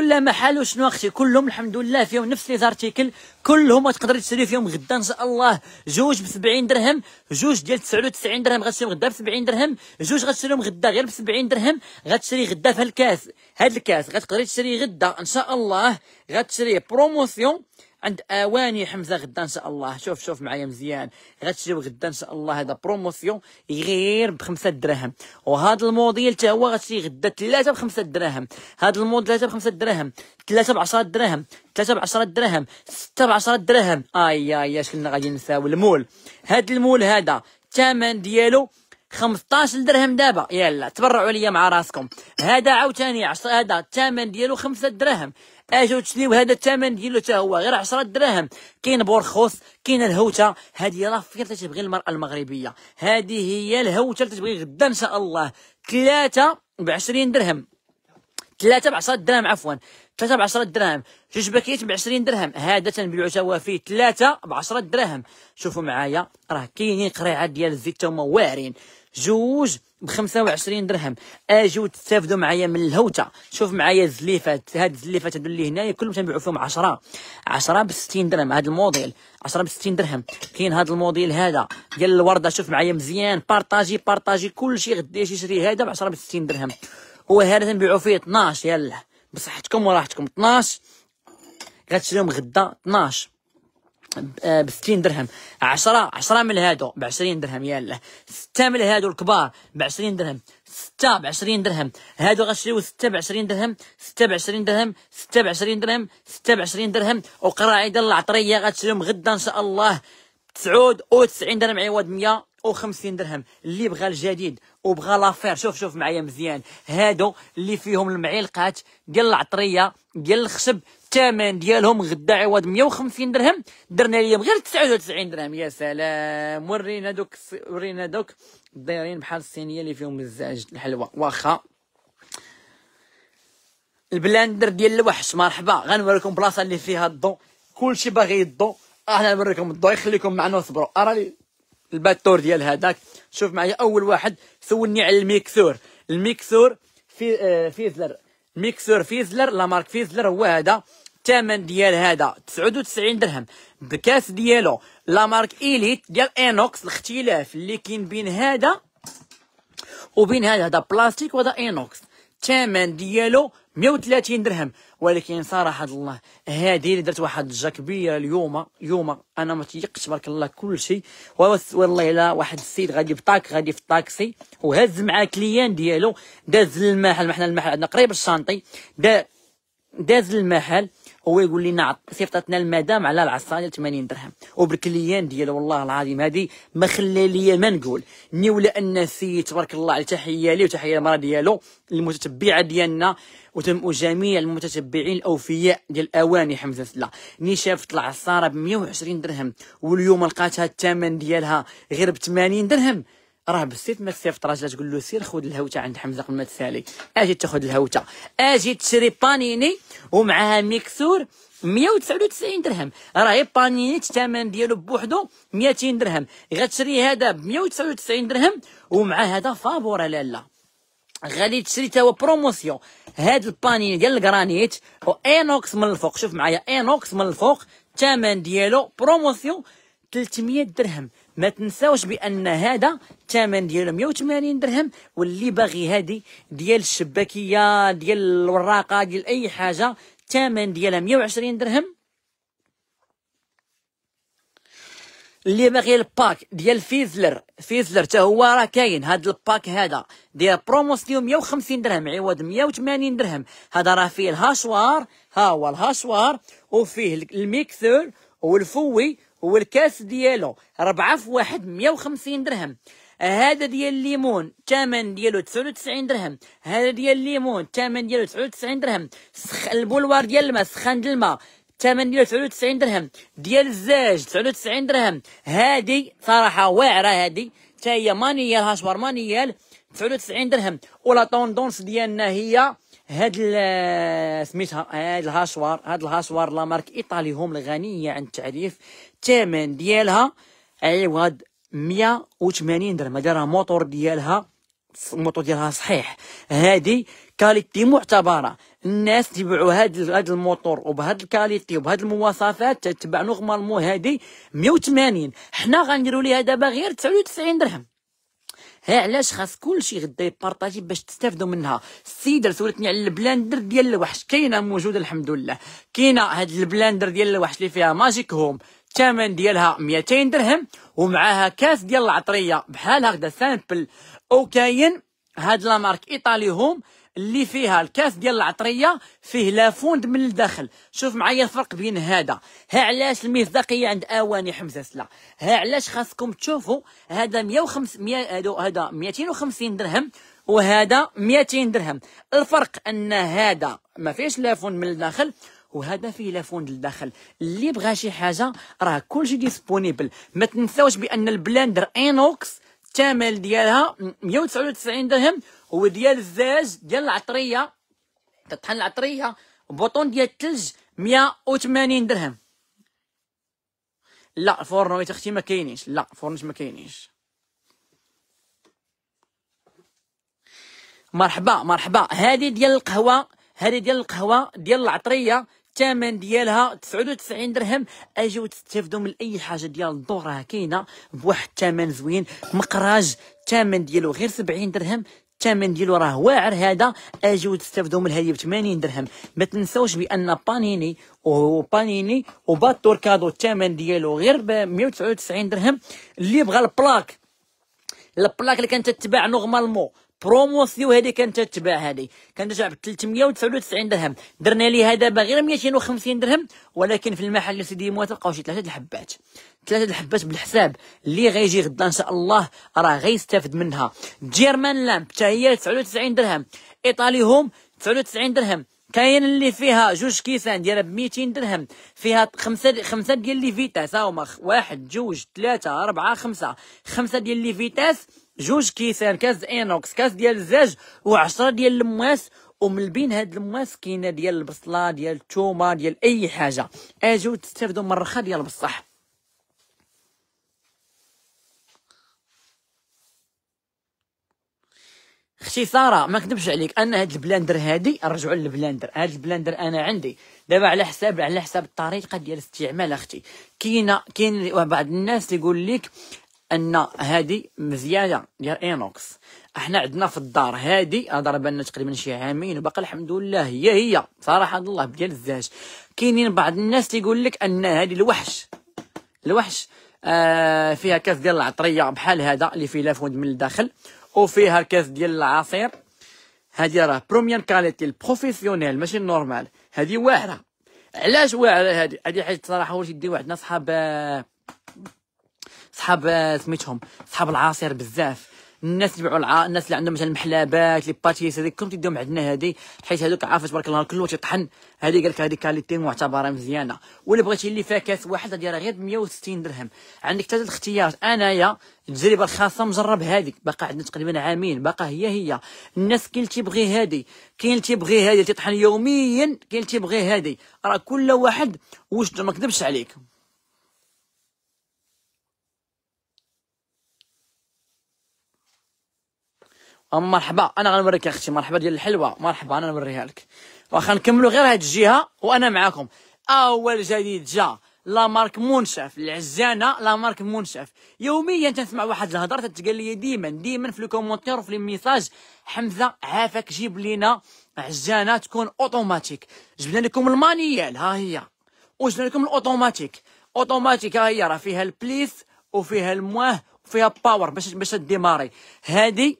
كل محل وشنو اختي كلهم الحمد لله فيهم نفس لي زارتيكل كلهم تقدر تشري فيهم غدا ان شاء الله جوج ب 70 درهم جوج ديال 99 درهم غتشري غدا ب 70 درهم جوج غتشريهم غدا غير ب 70 درهم غتشري غدا في الكاس هاد الكاس غتقدري تشري غدا ان شاء الله غتشري بروموسيون عند اواني حمزه غدا ان شاء الله شوف شوف معايا مزيان غتجيب غدا ان شاء الله هذا بروموسيون غير بخمسة دراهم وهذا الموديل حتى هو غتجي غدا ثلاثة بخمسة دراهم هذا الموديل ثلاثة بخمسة دراهم ثلاثة ب 10 دراهم ثلاثة ب 10 دراهم ستة ب 10 دراهم اي اي اش كنا غادي نساو المول هاد المول هذا الثمن ديالو 15 درهم دابا يلا تبرعوا ليا مع راسكم هذا عاوتاني هذا الثمن ديالو 5 دراهم اجا تسليم هذا الثمن ديالو حتى هو غير 10 دراهم كاين بورخوس كاين الهوته هذه راه فكره تتبغي المراه المغربيه هذه هي الهوته اللي تتبغي غدا ان شاء الله ثلاثه ب 20 درهم ثلاثه ب 10 دراهم عفوا ثلاثه ب 10 دراهم جوج باكيت ب 20 درهم هذا تنبيعو توا فيه ثلاثه ب 10 دراهم شوفوا معايا راه كاينين قريعه ديال الزيت هما واعرين جوج ب 25 درهم اجيو تستافدوا معايا من الهوته شوف معايا الزليفات هاد الزليفات هادو اللي هنايا كلهم تنبيعوا فيهم 10 10 ب 60 درهم هاد الموديل 10 ب 60 درهم كاين هاد الموديل هذا ديال الورده شوف معايا مزيان بارطاجي بارطاجي كلشي غدا يشري هذا ب 10 ب 60 درهم هو هذا تنبيعوا فيه 12 يلاه بصحتكم وراحتكم 12 غتشريهم غدا 12 ب 60 درهم 10 10 من هادو ب 20 درهم الله 6 من هادو الكبار ب 20 درهم 6 ب 20 درهم هادو غنشريو 6 ب 20 درهم 6 ب 20 درهم 6 ب 20 درهم 6 ب 20 درهم وقراعيدا العطريه غتشريهم غدا ان شاء الله 99 درهم عوض 100 وخمسين درهم اللي بغى الجديد وبغى لافير شوف شوف معايا مزيان هادو اللي فيهم المعيلقات ديال العطريه ديال الخشب الثمن ديالهم غدا عوض 150 درهم درنا لهم غير 99 درهم يا سلام ورينا دوك ورينا دوك دايرين بحال الصينيه اللي فيهم الزاج الحلوه واخا البلاندر ديال الوحش مرحبا غنوريكم بلاصه اللي فيها الضو كلشي باغي الضو احنا نوريكم الضو يخليكم معنا وصبروا اراني الباتور ديال هذاك شوف معايا اول واحد سولني على الميكسور الميكسور في آه فيزلر ميكسور فيزلر لا مارك فيزلر هو هذا الثمن ديال هذا 99 درهم بكاس ديالو لا مارك ايليت ديال انوكس الاختلاف اللي كاين بين هذا وبين هذا هذا بلاستيك وهذا انوكس الثمن ديالو 130 درهم ولكن صراحه الله هذه اللي درت واحد الجا كبيره اليوم اليوم انا ما تيقش تبارك الله كل شيء والله الا واحد السيد غادي بطاك غادي في الطاكسي وهز معاه كليان ديالو داز للمحل حنا المحل عندنا قريب الشانطي دا داز للمحل هو يقول لنا نعم، صيفطتنا المدام على ديال 80 درهم وبالكليان ديالو والله العظيم هذه ما خلى لي ما نقول ني ولا ان السيد تبارك الله على تحيه ليه وتحيه المراه ديالو المتتبعه ديالنا وتم جميع المتتبعين الاوفياء ديال اواني حمزه سلا ني شافت العصاره ب 120 درهم واليوم لقاتها الثمن ديالها غير ب 80 درهم راه بسيت ما تصيفط راجل تقول له سير خذ الهوته عند حمزه قبل ما تسالي اجي تاخذ الهوته اجي تشري بانيني ومعها ميكسور 199 درهم راهي بانيني الثمن ديالو بوحدو 200 درهم غتشري هذا ب 199 درهم ومع هذا فابور لا غادي تشري تا هو بروموسيون هاد البانيني ديال الكرانيت وانوكس من الفوق شوف معايا انوكس من الفوق الثمن ديالو بروموسيون 300 درهم ما تنساوش بان هذا الثمن ديالو 180 درهم واللي باغي هذه ديال الشباكيه ديال الوراقه ديال اي حاجه الثمن ديالها 120 درهم اللي باغي الباك ديال فيزلر فيزلر حتى هو راه كاين هاد الباك هذا ديال بروموسيون 150 درهم عوض 180 درهم هذا راه فيه الهاشوار ها هو الهاشوار وفيه الميكسور والفوي والكاس ديالو 4 في 1 150 درهم هذا ديال الليمون الثمن ديالو 99 درهم هذا ديال الليمون الثمن ديالو 99 درهم سخ... البولوار ديال الماء سخان الماء الثمن ديالو 99 درهم ديال الزاج 99 درهم هادي صراحه واعره هادي حتى هي مانيال هاشوار مانيال 99 درهم ولا طوندونس ديالنا هي هاد سميتها هاد الهاشوار هاد الهاشوار لامارك ايطالي هم الغنيه عن التعريف الثمن ديالها عوض 180 درهم هذا راه موتور ديالها الموتور ديالها صحيح هادي كاليتي معتبره الناس تبيعوا هاد هاد الموتور وبهاد الكاليتي وبهاد المواصفات تتبع نورمالمون هادي 180 حنا غنديروا ليها دابا غير 99 درهم ها علاش خاص كلشي غدا يبارطاجي باش تستافدوا منها السيده سولتني على البلاندر ديال الوحش كاينه موجوده الحمد لله كاينه هاد البلاندر ديال الوحش اللي فيها ماجيك هوم الثمن ديالها 200 درهم ومعاها كاس ديال العطريه بحالها غدا سامبل او كاين هاد لا مارك ايطالي هوم اللي فيها الكاس ديال العطريه فيه لافوند من الداخل شوف معايا الفرق بين هذا ها علاش المصداقيه عند اواني حمزه سلا ها علاش خاصكم تشوفوا هذا هادو هذا 250 درهم وهذا 200 درهم الفرق ان هذا ما فيهش لافوند من الداخل وهذا فيه لافون للداخل اللي بغى شي حاجه راه كلشي ديسبونيبل ما تنساوش بان البلاندر اينوكس الثمن ديالها 199 درهم وديال الزاز ديال العطريه تطحن العطريه بوطون ديال الثلج 180 درهم لا ويت اختي ما كاينينش لا الفورنويت ما كاينينش مرحبا مرحبا هذه ديال القهوه هذه ديال القهوه ديال العطريه الثمن ديالها 99 درهم اجيو تستافدوا من اي حاجه ديال الدور راه كاينه بواحد الثمن زوين مقراج الثمن ديالو غير 70 درهم الثمن ديالو راه واعر هذا اجيو تستافدوا من هذه ب 80 درهم ما تنساوش بان بانيني وبانيني وباتور كادو الثمن ديالو غير ب 199 درهم اللي بغى البلاك البلاك اللي كانت تتباع نورمالمون بروموسيو هذه كانت تتباع هذه كانت تتباع ب 399 درهم درنا ليها دابا غير 250 درهم ولكن في المحل سيدي موات لقاو شي ثلاثه الحبات ثلاثه الحبات بالحساب اللي غيجي غدا ان شاء الله راه غيستافد منها جيرمان لامب حتى هي 99 درهم ايطالي هوم 99 درهم كاين اللي فيها جوج كيسان ديالها ب 200 درهم فيها خمسه خمسه ديال لي فيتاس ها هما واحد جوج ثلاثه اربعه خمسه خمسه ديال لي فيتاس جوج كيسان كاس انوكس كاس ديال الزاج و10 ديال المواس ومن بين هاد المواس كاينه ديال البصله ديال الثومه ديال اي حاجه اجيو تستافدوا من الرخا ديال بصح اختي ساره ما نكذبش عليك انا هاد البلاندر هادي نرجعوا للبلاندر هاد البلاندر انا عندي دابا على حساب على حساب الطريقه ديال استعمال اختي كاينه كاين بعض الناس اللي يقول لك ان هادي مزيانه ديال اينوكس احنا عندنا في الدار هادي ضربه لنا تقريبا شي عامين وباقا الحمد لله هي هي صراحه الله ديال الزاج كاينين بعض الناس اللي يقول لك ان هادي الوحش الوحش آه فيها كاس ديال العطريه بحال هذا اللي فيه لافوند من الداخل وفيها كاس ديال العصير هادي راه بروميير كاليتي البروفيسيونيل ماشي نورمال هادي واعره علاش واعره هادي هادي حيت صراحه واش يدي واحد صحاب آه صحاب آه، سميتهم صحاب العصير بزاف الناس اللي بيبيعوا الع... الناس اللي عندهم مثلا المحلابات لي باتيس هذيك كلهم تيديهم عندنا هذه حيت هذوك عارف تبارك الله كل واحد يطحن هذه قال لك هذه كاليتي معتبره مزيانه ولا بغيتي اللي فيها كاس واحد ديالها غير ب 160 درهم عندك ثلاثه الاختيارات انايا التجربه الخاصه مجرب هذيك باقا عندنا تقريبا عامين باقا هي هي الناس كاين اللي تيبغي هذه كاين اللي تيبغي هذه تيطحن يوميا كاين اللي تيبغي هذه راه كل واحد واش ما كذبش عليك أم مرحبا انا غنوريك يا اختي مرحبا ديال الحلوه مرحبا انا نوريها لك واخا نكملوا غير هاد الجهه وانا معاكم اول جديد جا لا مارك منشف العزانه لا مارك منشف يوميا تنسمع واحد الهضره تتقال لي ديما ديما في الكومونتير وفي الميساج حمزه عافاك جيب لينا عزانه تكون اوتوماتيك جبنا لكم المانيال ها هي وجبنا لكم الاوتوماتيك اوتوماتيك ها هي راه فيها البليس وفيها المواه وفيها باور باش باش ديماري هذه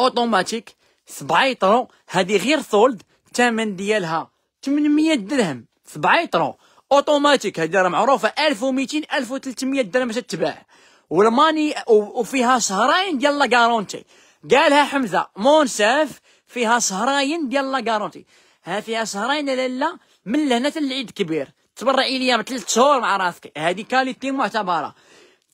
اوتوماتيك سبعيطرو هذه غير سولد الثمن ديالها 800 درهم سبعيطرو اوتوماتيك هذه راه معروفه 1200 1300 درهم باش تتباع والماني وفيها شهرين ديال لا كارونتي قالها حمزه مونساف فيها شهرين ديال لا كارونتي ها فيها شهرين لالا من لهنا حتى العيد كبير تبرعي ليا بثلاث شهور مع راسك هذه كاليتي معتبره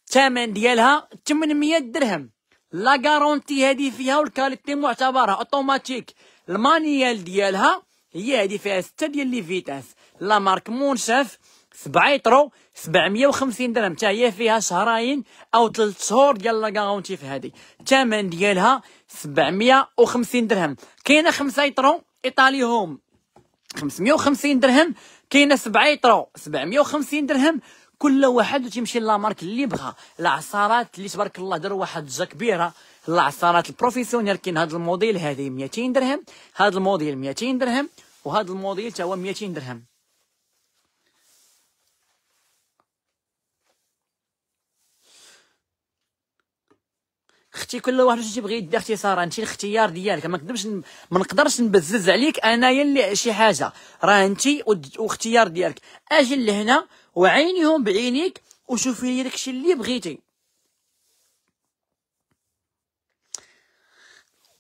الثمن ديالها 800 درهم لا غارونتي هذه فيها والكاليتي معتبره اوتوماتيك المانيال ديالها هي هذه فيها سته ديال لي فيتاس لا مارك مونشاف 7 يترو 750 درهم حتى هي فيها شهرين او 3 شهور ديال لا غارونتي في هذه الثمن ديالها 750 درهم كاينه 5 يترو ايطالي هوم 550 درهم كاينه 7 يترو 750 درهم كل واحد تيمشي لامارك اللي بغا العصارات اللي تبارك الله دار واحد جا كبيره العصارات البروفيسيونيل كاين هذا الموديل هذه 200 درهم هذا الموديل 200 درهم وهذا الموديل تا هو 200 درهم اختي كل واحد واش تيبغي يدي اختصارا انت الاختيار ديالك ما نقدرش ما نقدرش نبزز عليك انايا اللي شي حاجه راه انت واختيار ديالك اجي لهنا وعينيهم بعينيك وشوفي لي داكشي اللي بغيتي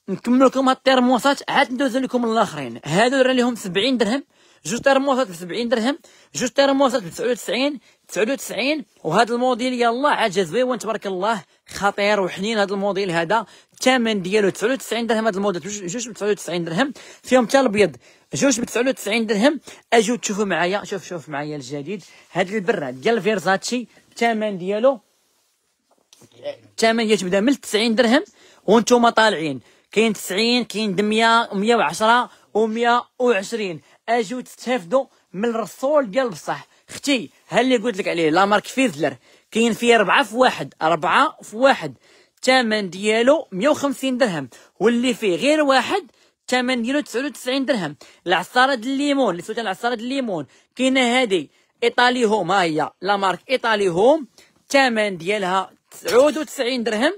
نكمل لكم هاد الترموسات عاد ندوز لكم الاخرين هادو درنا لهم 70 درهم جوج ترموسات ب 70 درهم جوج ترموسات ب 99 99 وهذا الموديل يلا عجز به وان تبارك الله خطير وحنين هذا الموديل هذا الثمن ديالو 99 درهم هذا الموديل جوج ب 99 درهم فيهم حتى الابيض جوج ب 99 درهم اجيو تشوفوا معايا شوف شوف معايا الجديد هذا البراد ديال فيرزاتشي الثمن ديالو الثمن ديالو تبدا من 90 درهم وانتم طالعين كاين 90 كاين 100 110 و 120 اجيو تستافدوا من الرسول ديال بصح اختي ها اللي قلت لك عليه لا مارك فيزلر كاين فيه ربعة في واحد ربعة في واحد الثمن ديالو 150 درهم واللي فيه غير واحد الثمن ديالو 99 درهم العصاره ديال الليمون اللي سولت العصاره ديال الليمون كاينه هذه ايطالي هوم ها هي لا مارك ايطالي هوم الثمن ديالها 99 درهم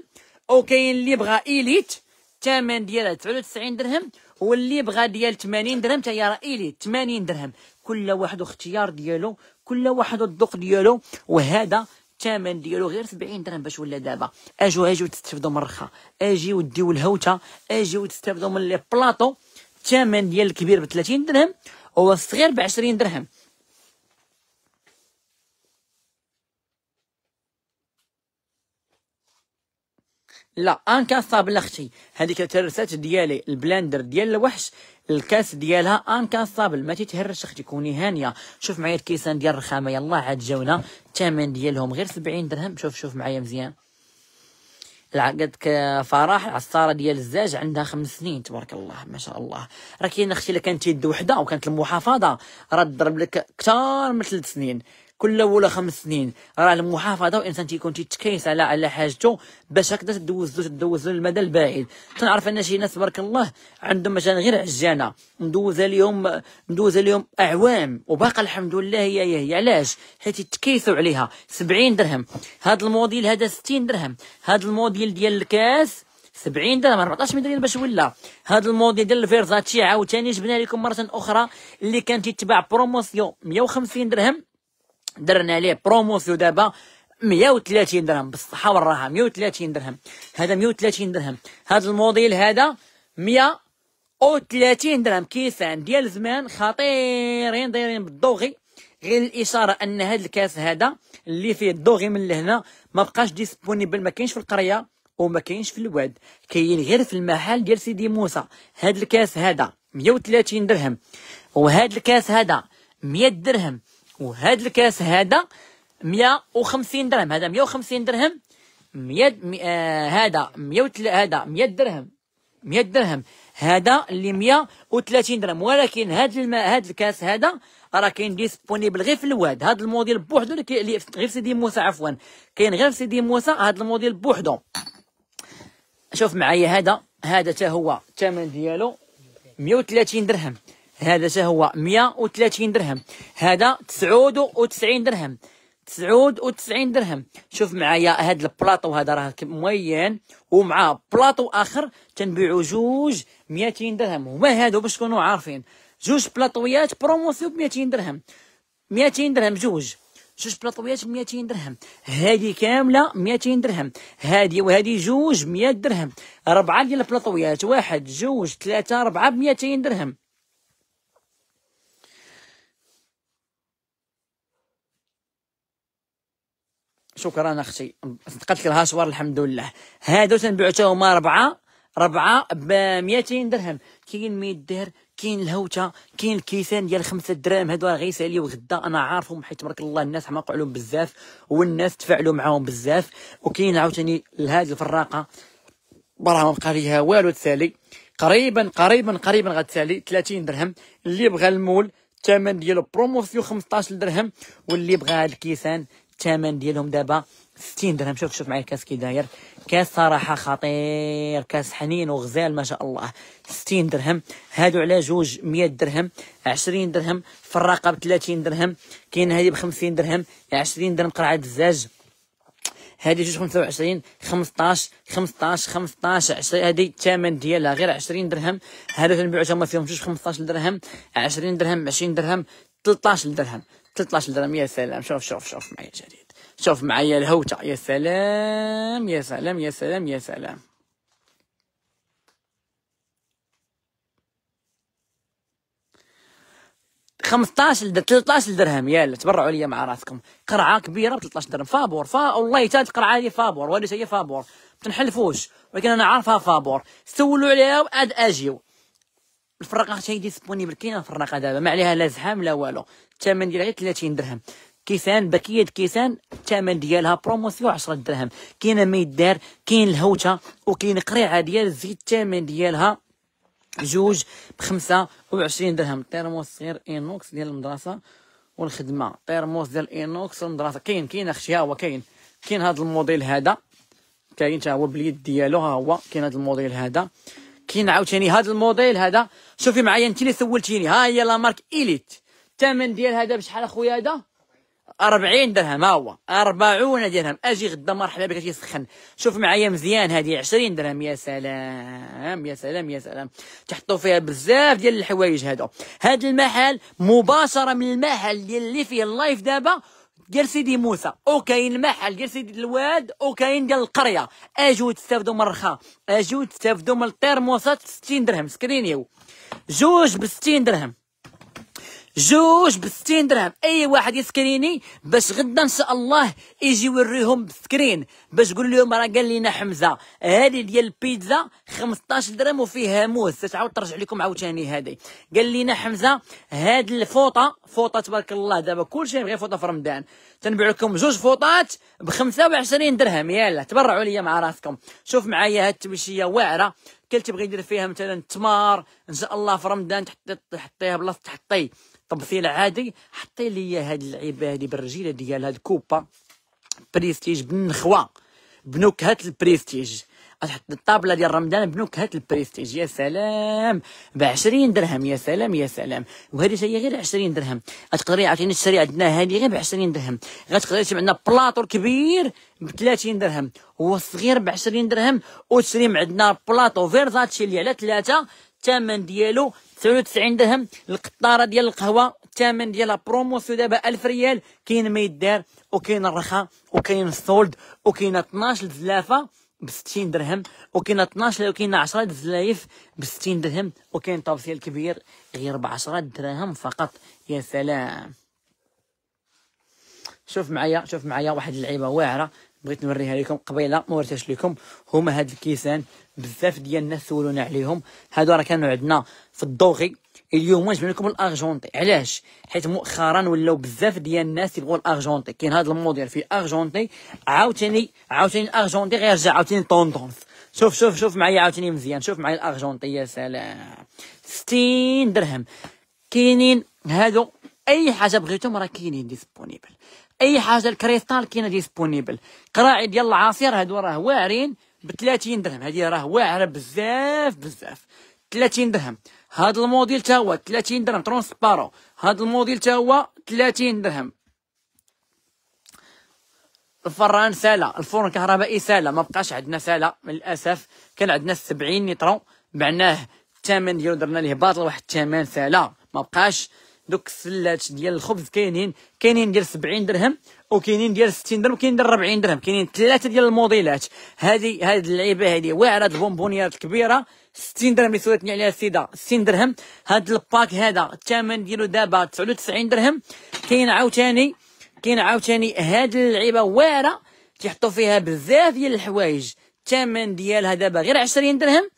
وكاين اللي بغى ايليت الثمن ديالها 99 درهم واللي بغى ديال 80 درهم حتى هي راه ايليت 80 درهم كل واحد واختيار ديالو كل واحد الذوق ديالو وهذا الثمن ديالو غير 70 درهم باش ولا دابا اجوا اجوا تستافدوا من الرخا اجيو ديو الهوته اجيو تستافدوا من لي بلاطو الثمن ديال الكبير ب 30 درهم والصغير ب 20 درهم لا انكاسابل اختي هذيك الترسات ديالي البلاندر ديال الوحش الكاس ديالها انكاسابل ما تتهرش اختي كوني هانيه شوف معايا الكيسان ديال الرخامه يلا عاد جاونا الثمن ديالهم غير 70 درهم شوف شوف معايا مزيان العقد فرح العصاره ديال الزاج عندها خمس سنين تبارك الله ما شاء الله راه كاين اختي الا كانت يد وحده وكانت المحافظه راه تضرب لك كثار من ثلاث سنين كل ولا خمس سنين راه المحافظه والانسان تيكون تيتكيس على على حاجته باش هكذا تدوز تدوزو تدوز المدى البعيد تنعرف ان شي ناس تبارك الله عندهم مثلا غير عجانه ندوز اليوم ندوز اليوم اعوام وباقى الحمد لله هي هي, هي. علاش حيت يتكيسوا عليها 70 درهم هذا الموديل هذا 60 درهم هذا الموديل ديال الكاس 70 درهم 14 درهم باش ولا هذا الموديل ديال الفيرزاتشي عاوتاني جبنا لكم مره اخرى اللي كان تيتباع بروموسيون 150 درهم درنا ليه بروموسيو دابا 130 درهم بالصحه والراحه 130 درهم هذا 130 درهم هذا الموديل هذا 130 درهم كيسان ديال زمان خطيرين دايرين بالدوغي غير الاشاره ان هذا الكاس هذا اللي فيه الدوغي من لهنا ما بقاش ديسبونيبل ما كاينش في القريه وما كاينش في الواد كاين غير في المحل ديال سيدي موسى هذا الكاس هذا 130 درهم وهذا الكاس هذا 100 درهم وهذا الكاس هذا 150 درهم هذا 150 درهم 100 آه، هذا 100 هذا 100 درهم 100 درهم هذا اللي 130 درهم ولكن هذا الماء هذا الكاس هذا راه كاين ديسبونيبل غير في الواد هذا الموديل بوحدو اللي غير سيدي موسى عفوا كاين غير سيدي موسى هذا الموديل بوحدو شوف معايا هذا هذا حتى هو الثمن ديالو 130 درهم هذا هو 130 درهم هذا 99 درهم 99 درهم شوف معايا هذا البلاطو هذا راه مين ومع بلاطو اخر تنبيعوا جوج 200 درهم وما هادو باش تكونوا عارفين جوج بلاطويات بروموسيو ب 200 درهم 200 درهم جوج جوج بلاطويات ب 200 درهم هذه كامله 200 درهم هذه وهذه جوج 100 درهم ربعه ديال البلاطويات واحد جوج ثلاثه ربعه ب 200 درهم شكرا اختي صدقت لك الهاشوار الحمد لله هادو تنبعتهم ربعه ربعه ب 200 درهم كاين 100 درهم كاين الهوته كاين الكيسان ديال خمسة دراهم هادو راه غيساليو غدا انا عارفهم حيت تبارك الله الناس حماقوا عليهم بزاف والناس تفاعلوا معاهم بزاف وكاين عاوتاني هذه الفراقه راه ما بقى ليها والو تسالي قريبا قريبا قريبا غتسالي 30 درهم اللي بغى المول الثمن ديالو بروموسيون 15 درهم واللي بغى هاد الكيسان الثمن ديالهم دابا 60 درهم شوف شوف معايا الكاس كي داير كاس صراحه خطير كاس حنين وغزال ما شاء الله 60 درهم هادو على جوج 100 درهم 20 درهم في الراقه 30 درهم كاين هذه ب 50 درهم 20 درهم قرعه الزاج هذه جوج 25 15 15 15 10 هذه الثمن ديالها غير 20 درهم هادو تنبيعو تما فيهم جوج 15 درهم 20 درهم 20 درهم 13 درهم 13 درهم يا سلام شوف شوف شوف معايا جديد شوف معايا الهوتة يا سلام يا سلام يا سلام يا سلام خمسطاش ل 13 درهم يلا تبرعوا لي مع راسكم قرعه كبيره ب 13 درهم فابور فا والله تاج قرعه هذه فابور ولا شيء فابور ما تنحلفوش ولكن انا عارفها فابور سولوا عليها وعاد اجيو الفرقه شي ديسبونيبل كاينه الفرقه دابا ما عليها لا زحام لا والو الثمن ديالها غير 30 درهم كيسان بكيه كيسان الثمن ديالها بروموسيون 10 درهم كاينه ميدار كاين الهوته وكاين قريعه ديال الزيت الثمن ديالها جوج ب 25 درهم الترموس صغير اينوكس ديال المدرسه والخدمه الترموس ديال اينوكس المدرسه كاين كاين اختي ها هو كاين كاين هذا الموديل هذا كاين حتى هو باليد ديالو ها هو كاين هذا الموديل هذا كاين عاوتاني هذا الموديل هذا شوفي معايا انت اللي سولتيني ها هي لا مارك ايليت الثمن ديال هذا بشحال اخويا هذا 40 درهم ها هو 40 درهم اجي غدا مرحبا بك تيسخن شوف معايا مزيان هذه 20 درهم يا سلام يا سلام يا سلام تحطوا فيها بزاف ديال الحوايج هادو هذا المحل مباشره من المحل ديال اللي فيه اللايف دابا ديال سيدي موسى او كاين محل ديال سيدي الواد او كاين ديال القريه اجيو تستافدوا من الرخا اجيو تستافدوا من الترموسات 60 درهم سكرينيو جوج ب 60 درهم جوج ب 60 درهم اي واحد يسكريني باش غدا ان شاء الله يجي يوريهم بالسكرين باش يقول لهم راه قال لنا حمزه هذه ديال البيتزا 15 درهم وفيها موز تعاود ترجع لكم عاوتاني هذه قال لنا حمزه هاد الفوطه فوطه تبارك الله دابا كلشي يبغي فوطه في رمضان تنبيع لكم زوج فوطات ب 25 درهم يلا تبرعوا لي مع راسكم شوف معايا هاد التمشيه واعره كل تبغي يدير فيها مثلا تمار ان شاء الله في رمضان تحطي تحطيها بلاصه تحطي طبسيل عادي حطي لي هاد اللعيبه هادي بالرجيله ديال هاد الكوبا بريستيج بالنخوه بنكهه البريستيج غتحط الطابله ديال رمضان بنكهه البريستيج يا سلام ب 20 درهم يا سلام يا سلام وهذه هي غير 20 درهم غتقدري عاوتاني تشري عندنا هذه غير ب 20 درهم غتقدري تشري عندنا بلاطو كبير ب 30 درهم والصغير ب 20 درهم وتشري عندنا بلاطو فيرزاتشي اللي على ثلاثه الثمن ديالو 99 درهم القطاره ديال القهوه الثمن ديالها بروموسيون دابا 1000 ريال كاين ما يدار وكاين الرخا وكاين السولد وكاين 12 زلافه ب 60 درهم وكاين 12 وكاين 10 دزلايف ب 60 درهم وكاين طابسيه الكبير غير ب 10 دراهم فقط يا سلام شوف معايا شوف معايا واحد اللعيبه واعره بغيت نوريها لكم قبيله ما وريتهاش لكم هما هاد الكيسان بزاف ديال الناس سولونا عليهم هادو راه كانوا عندنا في الدوغي اليوم جبنا لكم الارجنتي علاش حيت مؤخرا ولاو بزاف ديال الناس يبغوا الارجنتي كاين هذا الموديل في الارجنتي عاوتاني عاوتاني الارجنتي غيرجع عاوتاني طوندونس شوف شوف شوف معايا عاوتاني مزيان شوف معايا الارجنتي يا سلام 60 درهم كاينين هادو اي حاجه بغيتهم راه كاينين ديسبونيبل اي حاجه الكريستال كاينه ديسبونيبل قراعي ديال العصير هادو راه واعرين ب 30 درهم هادي راه واعره بزاف بزاف 30 درهم هذا الموديل تا هو 30 درهم ترونسبارون هذا الموديل تا هو 30 درهم الفران سالة الفرن الكهربائي سالة ما بقاش عندنا سالة للاسف كان عندنا 70 نيترون بعناه 8 ديالو درنا ليه باطل واحد 8 سالة ما بقاش دوك السلات ديال الخبز كاينين كاينين ديال 70 درهم وكاينين ديال 60 درهم وكاينين ديال 40 درهم كاينين ثلاثه ديال الموديلات هذه هذه اللعيبه هذه واعره البونبونيات الكبيره 60 درهم اللي سولتني عليها السيده 60 درهم هاد الباك هذا الثمن ديالو دابا 99 درهم كاين عاوتاني كاين عاوتاني هاد اللعيبه واعره تيحطوا فيها بزاف ديال الحوايج الثمن ديالها دابا غير 20 درهم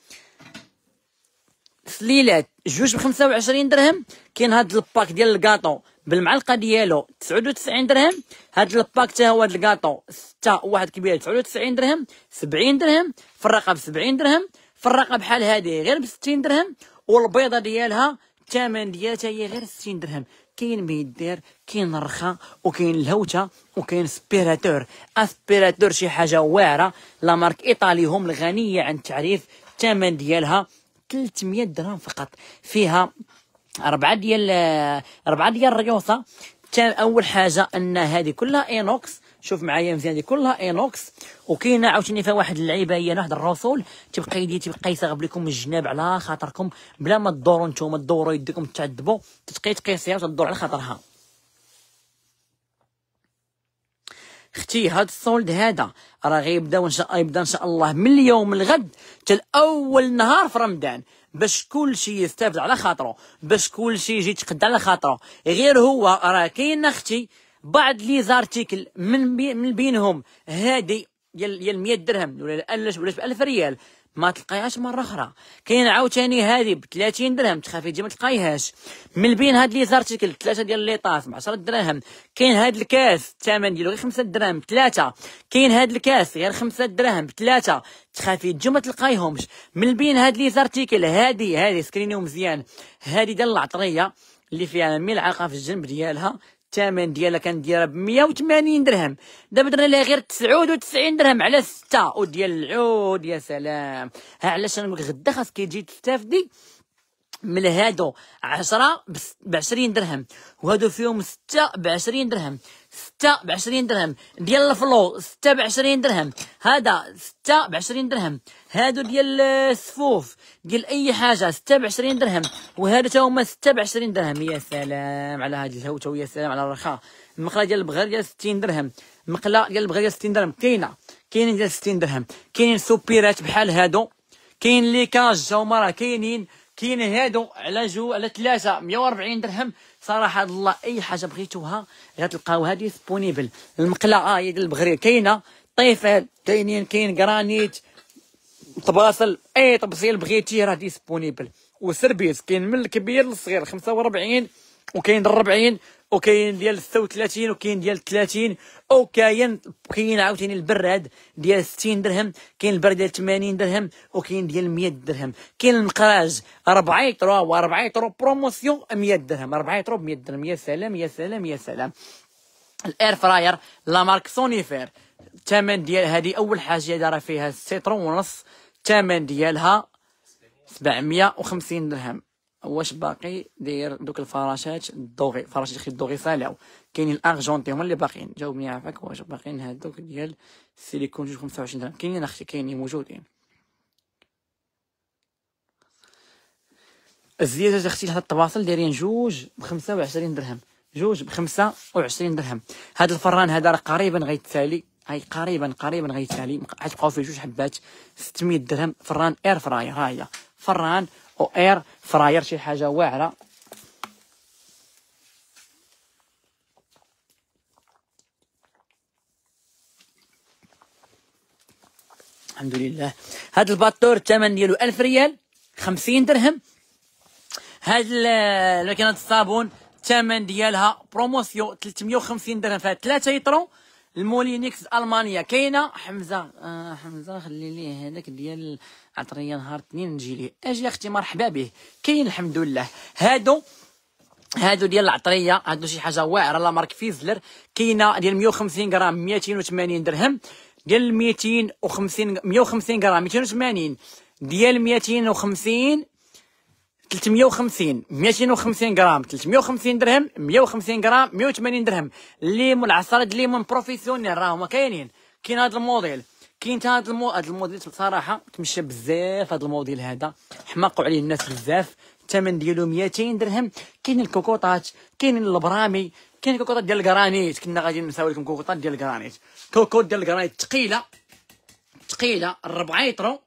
تسليلات جوج ب 25 درهم كاين هاد الباك ديال الكاطو بالمعلقه ديالو 99 درهم هاد الباك حتى هو هاد الكاطو 6 واحد كبير 99 درهم 70 درهم في الرقه ب 70 درهم في الرقه بحال هادي غير ب 60 درهم والبيضه ديالها الثمن ديالها هي غير 60 درهم كاين ميدير كاين الرخا وكاين الهوته وكاين سبيراتور اسبيراتور شي حاجه واعره لا مارك ايطالي هم الغنيه عن التعريف الثمن ديالها 300 درهم فقط فيها ربعه ديال ربعه ديال الريوطه اول حاجه ان هذه كلها اينوكس شوف معايا مزيان هذه كلها اينوكس وكاينه عاوتاني فيها واحد اللعيبه هي واحد الرسول تبقى يدي تبقى يصاغب لكم الجناب على خاطركم بلا ما تدوروا نتوما تدوروا يديكم تعذبوا تبقى تقيسيها وتدور على خاطرها اختي هاد الصولد هذا راه غيبدا وان شاء يبدا ان شاء الله من اليوم الغد حتى اول نهار في رمضان باش كل شيء يستافد على خاطره باش كل شيء يجي يتقد على خاطره غير هو راه كاين اختي بعض لي زارتيكل من بي من بينهم هادي ديال ديال 100 درهم ولا 1000 ولا 1000 ريال ما تلقايهاش مره اخرى كاين عاوتاني هذه ب 30 درهم تخافي تجي ما تلقايهاش من بين هاد لي زارتيكل ثلاثه ديال لي طاس ب 10 دراهم كاين هاد الكاس الثمن ديالو غير 5 دراهم ثلاثه كاين هاد الكاس غير 5 دراهم ثلاثه تخافي تجي ما تلقايهمش من بين هاد لي زارتيكل هادي هادي سكرينيو مزيان هادي ديال العطريه اللي فيها ملعقه في الجنب ديالها الثمن ديالها كان دايره ب 180 درهم دابا درنا لها غير 99 درهم على 6 وديال العود يا سلام ها علاش انا غدا خاصك تجي تستافدي من هادو عشرة 20 درهم وهادو فيهم ستة 20 درهم ستة 20 درهم ديال الفلو ستة 20 درهم هذا ستة 20 درهم هادو ديال السفوف ديال أي حاجة ستة 20 درهم وهادو تاهما ستة 20 درهم يا سلام على هاد الهوتة ويا سلام على الرخاء المقلة ديال البغال ديال ستين درهم المقلة ديال البغال ديال ستين درهم كاينة كاينين ديال ستين درهم كاينين سوبيرات بحال هادو كاين لي كاج تاهما راه كاينين كاين هادو على جو على ثلاثه 140 درهم صراحه الله اي حاجه بغيتوها غتلقاو هادي ديسبونيبل المقله هي ديال البغرير كاينه طيفال كاينين كاين كرانيت طباصل اي طبسيل بغيتي راه ديسبونيبل وسربيس كاين من الكبير للصغير 45 وكاين ديال 40 وكاين ديال 36 وكاين ديال 30 وكاين كاين عاوتاني البراد ديال 60 درهم كاين البراد ديال 80 درهم وكاين ديال 100 درهم كاين المقراج 4 يطرو و4 يطرو بروموسيون 100 درهم 4 يطرو ب 100 درهم يا سلام يا سلام يا سلام الاير فراير لا مارك سونيفير الثمن ديال هذه اول حاجه اللي راه فيها 6 ونص الثمن ديالها 750 درهم واش باقي داير دوك الفراشات الدوغي فراشات خي الدوغي فالعو كاينين الارجونتي هما اللي باقيين جاوبني عافاك واش باقيين هادوك ديال السيليكون جوج وعشرين درهم كاينين اختي كاينين موجودين الزيادات اختي هاد التواصل دايرين جوج بخمسة وعشرين درهم جوج بخمسة وعشرين درهم هاد الفران هذا راه قريبا غيتسالي هاي قريبا قريبا غيتسالي غتبقاو فيه جوج حبات ستمية درهم فران اير فراير هاهي فران او اير فراير شي حاجه واعره الحمد لله هذا الباتور الثمن ديالو 1000 ريال 50 درهم هذا الماكينه الصابون الثمن ديالها بروموسيون 350 درهم فيها 3 يطرو المولينكس المانيا كاينه حمزه آه حمزه خلي ليه هذاك ديال عطريه نهار اثنين نجي ليه اجي اختي مرحبا به كاين الحمد لله هادو هادو ديال العطريه هادو شي حاجه واعره لا مارك فيزلر كاينه ديال 150 غرام 280 درهم ديال 250 150 غرام 280 ديال 250 350 250 غرام 350 درهم 150 غرام 180 درهم الليمون عصرة ليمون بروفيسيونيل راهما كاينين كاين هذا الموديل كاين تا هذا المو... هذا الموديل بصراحه تمشى بزاف هذا الموديل هذا حماقوا عليه الناس بزاف الثمن ديالو 200 درهم كاين الكوكوطات كاين البرامي كاين الكوكوطات ديال الكرانيت كنا غادي نساوي لكم كوكوطات ديال الكرانيت كوكوط ديال الكرانيت ثقيله ثقيله 4 يطرو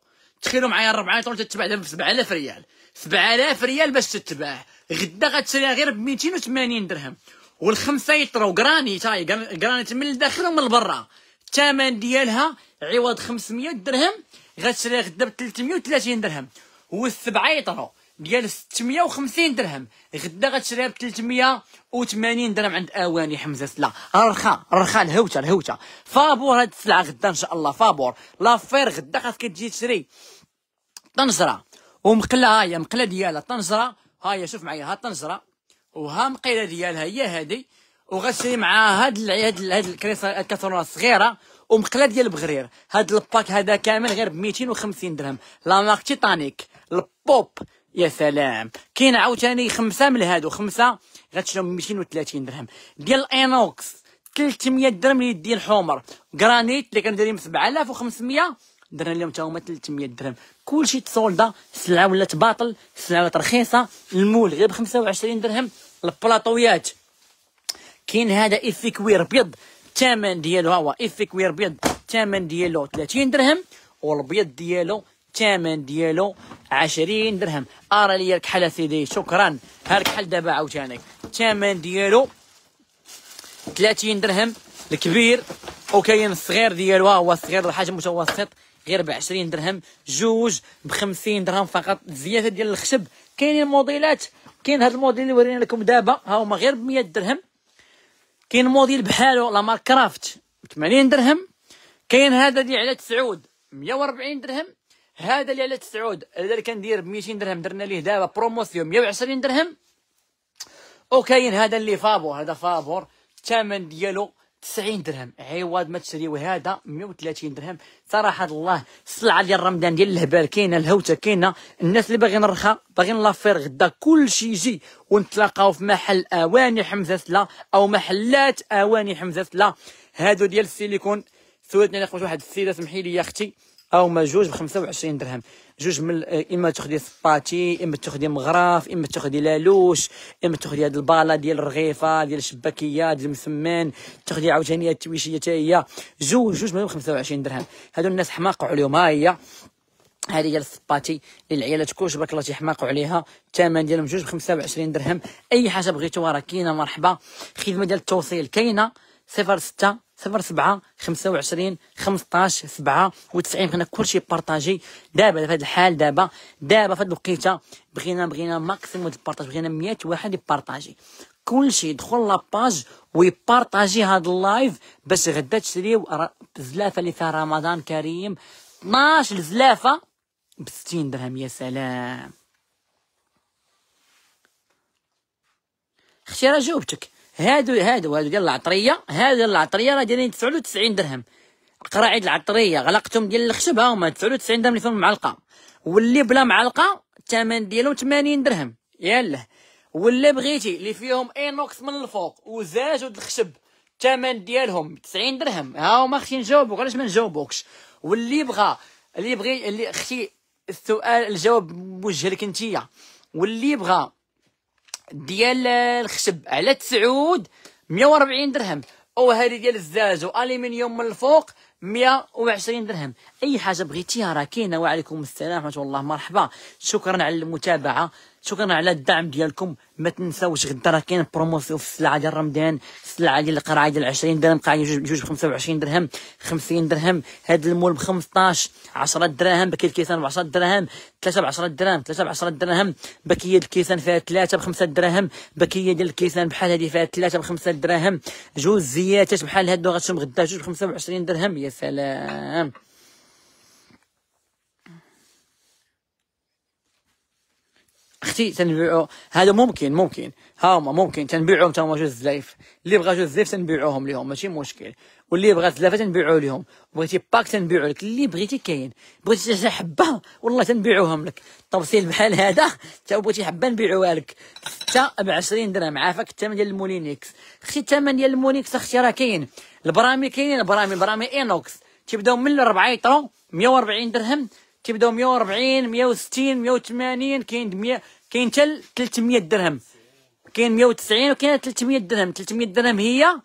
تخيلوا معايا 4 يطرو تتباع دابا ب 7000 ريال 7000 ريال باش تتباع غدا غتشريها غير ب 280 درهم والخمسه يطرو كراني تاي كرانيت من الداخل ومن برا الثمن ديالها عوض 500 درهم غتشريها غدا ب 330 درهم والسبعه يطرو ديال 650 درهم غدا غتشريها ب 380 درهم عند اواني حمزه سلا رخا رخا الهوته الهوته فابور هاد السلعه غدا ان شاء الله فابور لافير غدا خاصك تجي تشري طنجره ومقله هاهي مقله ديالها طنجره هاهي شوف معايا ها طنجره وها مقيله ديالها هي هادي وغسلي معاها هاد ال هاد هاد الكريسه الكاسرونه الصغيره ومقله ديال البغرير هاد الباك هذا كامل غير ب 250 درهم لا مارك تيتانيك البوب يا سلام كاين عاوتاني خمسه من هادو خمسه غتشريهم ب 230 درهم ديال الانوكس 300 درهم ليدي الحمر جرانيت اللي كندير ب 7500 درنا لهم حتى هما 300 درهم كلشي تسولدا السلعه ولات باطل السلعه ولات رخيصه المول غير ب 25 درهم البلاطويات كاين هذا افيكوير كوير بيض الثمن ديالو ها هو افيكوير كوير بيض الثمن ديالو 30 درهم والبيض ديالو الثمن ديالو 20 درهم ارى لي الكحل سيدي شكرا ها الكحل دابا عاوتاني الثمن ديالو 30 درهم الكبير وكاين الصغير ديالو ها هو الصغير الحجم متوسط غير ب 20 درهم جوج ب 50 درهم فقط زياده ديال الخشب كاينين موديلات كاين هذا الموديل اللي ورينا لكم دابا ها هما غير ب 100 درهم كاين موديل بحالو لا مارك كرافت ب 80 درهم كاين هذا اللي على تسعود 140 درهم هذا اللي على تسعود هذا اللي كندير ب 200 درهم درنا ليه دابا بروموسيون 120 درهم وكاين هذا اللي فابور هذا فابور الثمن ديالو 90 درهم عوض ما تشريو هذا 130 درهم صراحه الله السلعه ديال رمضان ديال الهبال كاينه الهوته كاينه الناس اللي باغيين الرخا باغيين لافير غدا كلشي يجي ونتلاقاو في محل اواني حمزه سلا او محلات اواني حمزه سلا هادو ديال السيليكون سولتني ناقش واحد السيده سمحي لي يا اختي او ما جوج ب 25 درهم جوج من آه، اما تاخذي سباتي اما تاخذي مغراف اما تاخذي لالوش اما تاخذي هاد البالا ديال الرغيفه ديال الشباكيه ديال المسمن تاخذي عاوتاني التويشيه حتى هي جوج جوج مليون 25 درهم هادو الناس حماقوا عليهم ها هي هذه هي السباتي للعيالات كلش برك الله تيحماقوا عليها الثمن ديالهم جوج ب 25 درهم اي حاجه بغيتوها راه كاينه مرحبا خدمه ديال التوصيل كاينه 06 صفر سبعة خمسة وعشرين خمسطاش سبعة وتسعين بغينا كلشي بارطاجي دابا في هاد الحال دابا دابا في هاد الوقيته بغينا بغينا ماكسيموم ديال البارطاج بغينا مية واحد يبارطاجي كلشي يدخل لاباج ويبارطاجي هاد اللايف باش غدا تشريو زلافه اللي فيها رمضان كريم 12 زلافه بستين درهم يا سلام اختي راه جاوبتك هادو هادو هادو ديال العطريه هادو ديال العطريه راه دايرين 99 درهم قراعيد العطريه غلقتهم ديال الخشب ها هما 99 درهم اللي فيهم معلقه واللي بلا معلقه الثمن ديالو 80 درهم يلاه ولا بغيتي اللي فيهم اينوكس من الفوق وزاج الخشب الثمن ديالهم 90 درهم ها هما اختي نجاوبوك علاش ما نجاوبوكش واللي بغى اللي بغي اللي اختي السؤال الجواب موجه لك انتيا واللي بغى ديال الخشب على تسعود 140 درهم او هذه ديال الزاز والومنيوم من الفوق 120 درهم اي حاجه بغيتيها راه كاينه وعليكم السلام ورحمه الله مرحبا شكرا على المتابعه شكرا على الدعم ديالكم ما تنساوش غدا راه كاين بروموسيون في السلعه ديال رمضان السلعه ديال القرعه ديال 20 درهم قرعه جوج ب 25 درهم 50 درهم هاد المول ب 15 10 دراهم باكي الكيسان ب 10 دراهم 3 ب 10 دراهم 3 ب 10 دراهم باكي الكيسان فيها 3 ب 5 دراهم باكي ديال الكيسان بحال هادي فيها 3 ب 5 دراهم جوج زياتات بحال هادو غتشم غدا جوج ب 25 درهم يا سلام اختي تنبيعو هذا ممكن ممكن ها هما ممكن تنبيعهم تاهما جوج زلايف اللي بغى جوج زلايف تنبيعوهم ليهم ماشي مشكل واللي بغى زلافه تنبيعو ليهم بغيتي باك تنبيعو لك اللي بغيتي كاين بغيتي شي حبه والله تنبيعوهم لك تفصيل بحال هذا تا بغيتي حبه نبيعوها لك ستة ب 20 درهم عافاك الثمن ديال المولينيكس اختي الثمن ديال المولينيكس اختي راه كاين البرامي كاينين البرامي برامي اينوكس تيبداو من 4 يطرو 140 درهم كيبداو 140 160 180 كاين 100 كاين حتى 300 درهم كاين 190 وكاين 300 درهم 300 درهم هي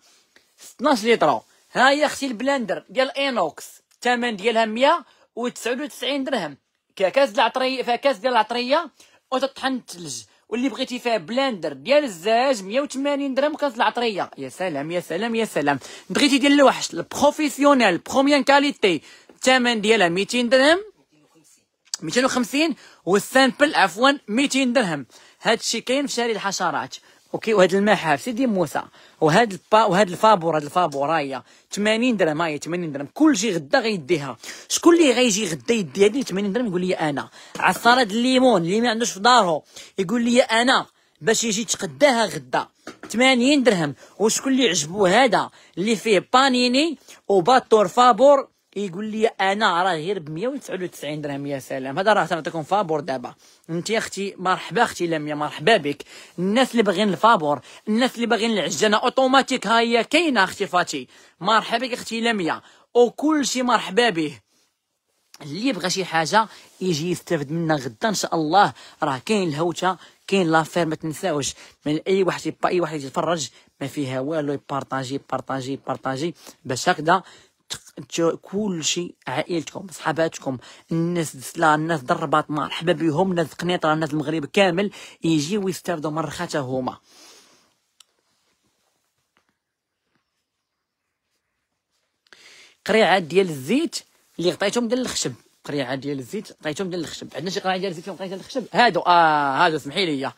12 لتر ها هي اختي البلاندر ديال اينوكس الثمن ديالها 199 درهم كاس ديال العطريه فكاس ديال العطريه وتطحن الثلج واللي بغيتي فيها بلاندر ديال الزاج 180 درهم كاس العطريه يا سلام يا سلام يا سلام بغيتي ديال الوحش البروفيسيونيل بروميان كاليتي الثمن ديالها 200 درهم 250 والسامبل عفوا 200 درهم هذا الشيء كاين في شاري الحشرات اوكي وهذا المحاف سيدي موسى وهذا البا وهذا الفابور الفابور الفابورايه 80 درهم هاي 80 درهم كل شيء غدا غيديها شكون اللي غيجي غدا يدي هذه 80 درهم يقول لي انا عصاره الليمون اللي ما عندوش في داره يقول لي انا باش يجي يتقداها غدا 80 درهم وشكون اللي عجبو هذا اللي فيه بانيني وباتور فابور يقول لي انا راه غير ب 199 درهم يا سلام هذا راه تنعطيكم فابور دابا انت يا اختي مرحبا اختي لميا مرحبا بك الناس اللي باغيين الفابور الناس اللي باغيين العجانه اوتوماتيك ها هي كاينه اختي فاتي مرحبا بك اختي لميا وكل شيء مرحبا به اللي بغى شي حاجه يجي يستافد منها غدا ان شاء الله راه كاين الهوته كاين لافير ما تنساوش من اي واحد اي واحد يتفرج ما فيها والو يبارطاجي بارطاجي بارطاجي باش هكذا كل شيء عائلتكم صحاباتكم الناس لا الناس در الرباط مرحبا بهم الناس قنيطره الناس المغرب كامل يجي ويستافدوا من رخاته هما قريعه ديال الزيت اللي غطيتهم ديال الخشب قريعه ديال الزيت غطيتهم ديال الخشب عندنا شي قريعه ديال الزيت غطيتها ديال الخشب هادو اه هادو سمحي لي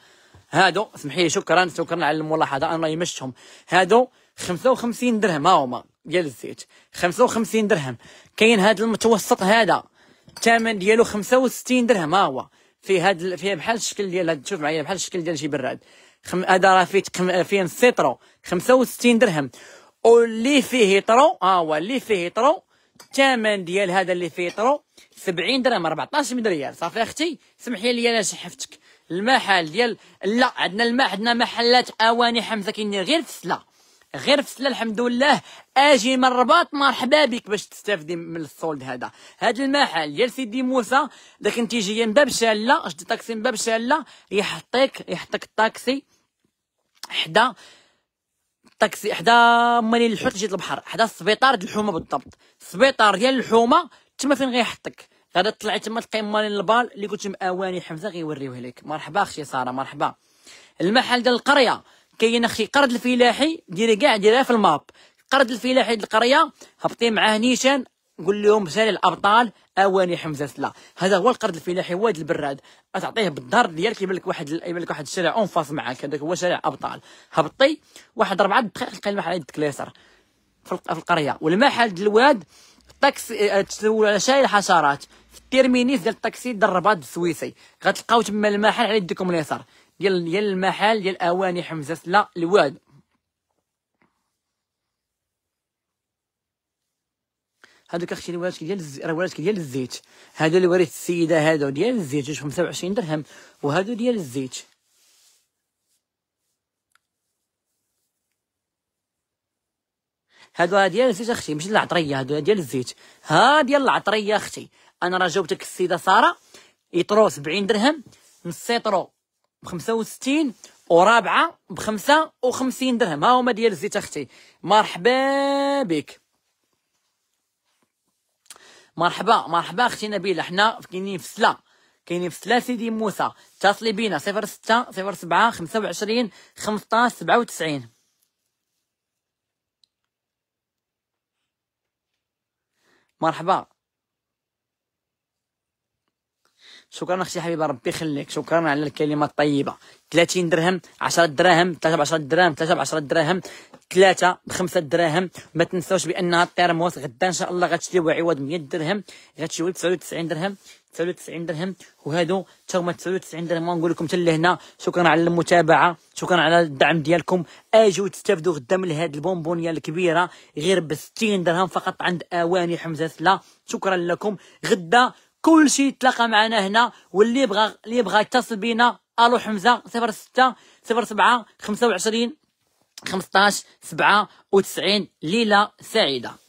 هادو سمحي لي شكرا شكرا على الملاحظه انا يمشتهم هادو 55 درهم ها هما ديال الزيت 55 درهم كاين هذا المتوسط هذا الثمن ديالو 65 درهم ها هو في هذا فيه بحال الشكل ديال شوف معايا بحال الشكل ديال شي براد خم... هذا راه فيه آه، فيه سيترو 65 درهم واللي فيه طرو ها هو اللي فيه طرو الثمن ديال هذا اللي فيه طرو 70 درهم 14 ريال صافي اختي سمحي لي انا شحفتك المحل ديال لا عندنا المحل عندنا محلات اواني حمزه كاين غير في السله غير في الحمد لله اجي من الرباط مرحبا بك باش تستافدي من السولد هذا هاد المحل ديال سيدي موسى داك انت جايه من باب شاله شدي طاكسي من باب شاله يحطيك يحطك الطاكسي حدا طاكسي حدا ملي الحوت جيت البحر حدا السبيطار ديال الحومه بالضبط السبيطار ديال الحومه تما فين غيحطك غادا طلعي تما تلقى مالين البال اللي كنت مأواني حمزه غيوريوه لك مرحبا اختي ساره مرحبا المحل ديال القريه كاين اخي قرد الفلاحي ديري كاع ديرها في الماب قرد الفلاحي د القريه هبطي معاه نيشان قول لهم سالي الابطال اواني حمزه سلا هذا هو القرد الفلاحي واد البراد تعطيه بالدار ديالك يبان لك واحد يبان لك واحد الشارع اون فاس معاك هذاك هو شارع ابطال هبطي واحد ربعه دقائق تلقى المحل يدك ليسر في القريه والمحل ديال الواد الطاكسي آه، تسول على شاي الحشرات في التيرمينيس ديال الطاكسي الرباط السويسي غتلقاو تما المحل على يدكم اليسار ديال ديال المحل ديال اواني حمزه سلا الواد هادوك اختي الوراتك ديال الزيت راه وراتك ديال الزيت هادو اللي وريت السيده هادو ديال الزيت جوج خمسه وعشرين درهم وهادو ديال الزيت هادو ديال الزيت اختي ماشي العطريه هادو ديال الزيت ها ديال العطريه اختي انا راه جاوبتك السيده ساره يطرو سبعين درهم نص ب 65 ورابعه ب 55 درهم ها هما ديال الزيت اختي مرحبا بك مرحبا مرحبا اختي نبيله حنا كاينين في سلا كاينين في سلا سيدي موسى اتصلي بينا 06 07 25 15 97 مرحبا شكرا اختي حبيبه ربي يخليك شكرا على الكلمه الطيبه 30 درهم 10 دراهم 3 ب 10 دراهم 3 ب 10 دراهم 3 ب 5 دراهم ما تنساوش بانها التيرموس غدا ان شاء الله غتشريو عوض 100 درهم غتشريو 99 درهم 99 درهم وهادو حتى هما 99 درهم ونقول لكم حتى لهنا شكرا على المتابعه شكرا على الدعم ديالكم اجوا تستافدوا غدا من هاد البونبونيه الكبيره غير ب 60 درهم فقط عند اواني حمزه سلا شكرا لكم غدا كل شيء تلاقى معنا هنا واللي يبغى اللي يبغى يتصل بينا الو حمزه 06 07 25 15 97 ليله سعيده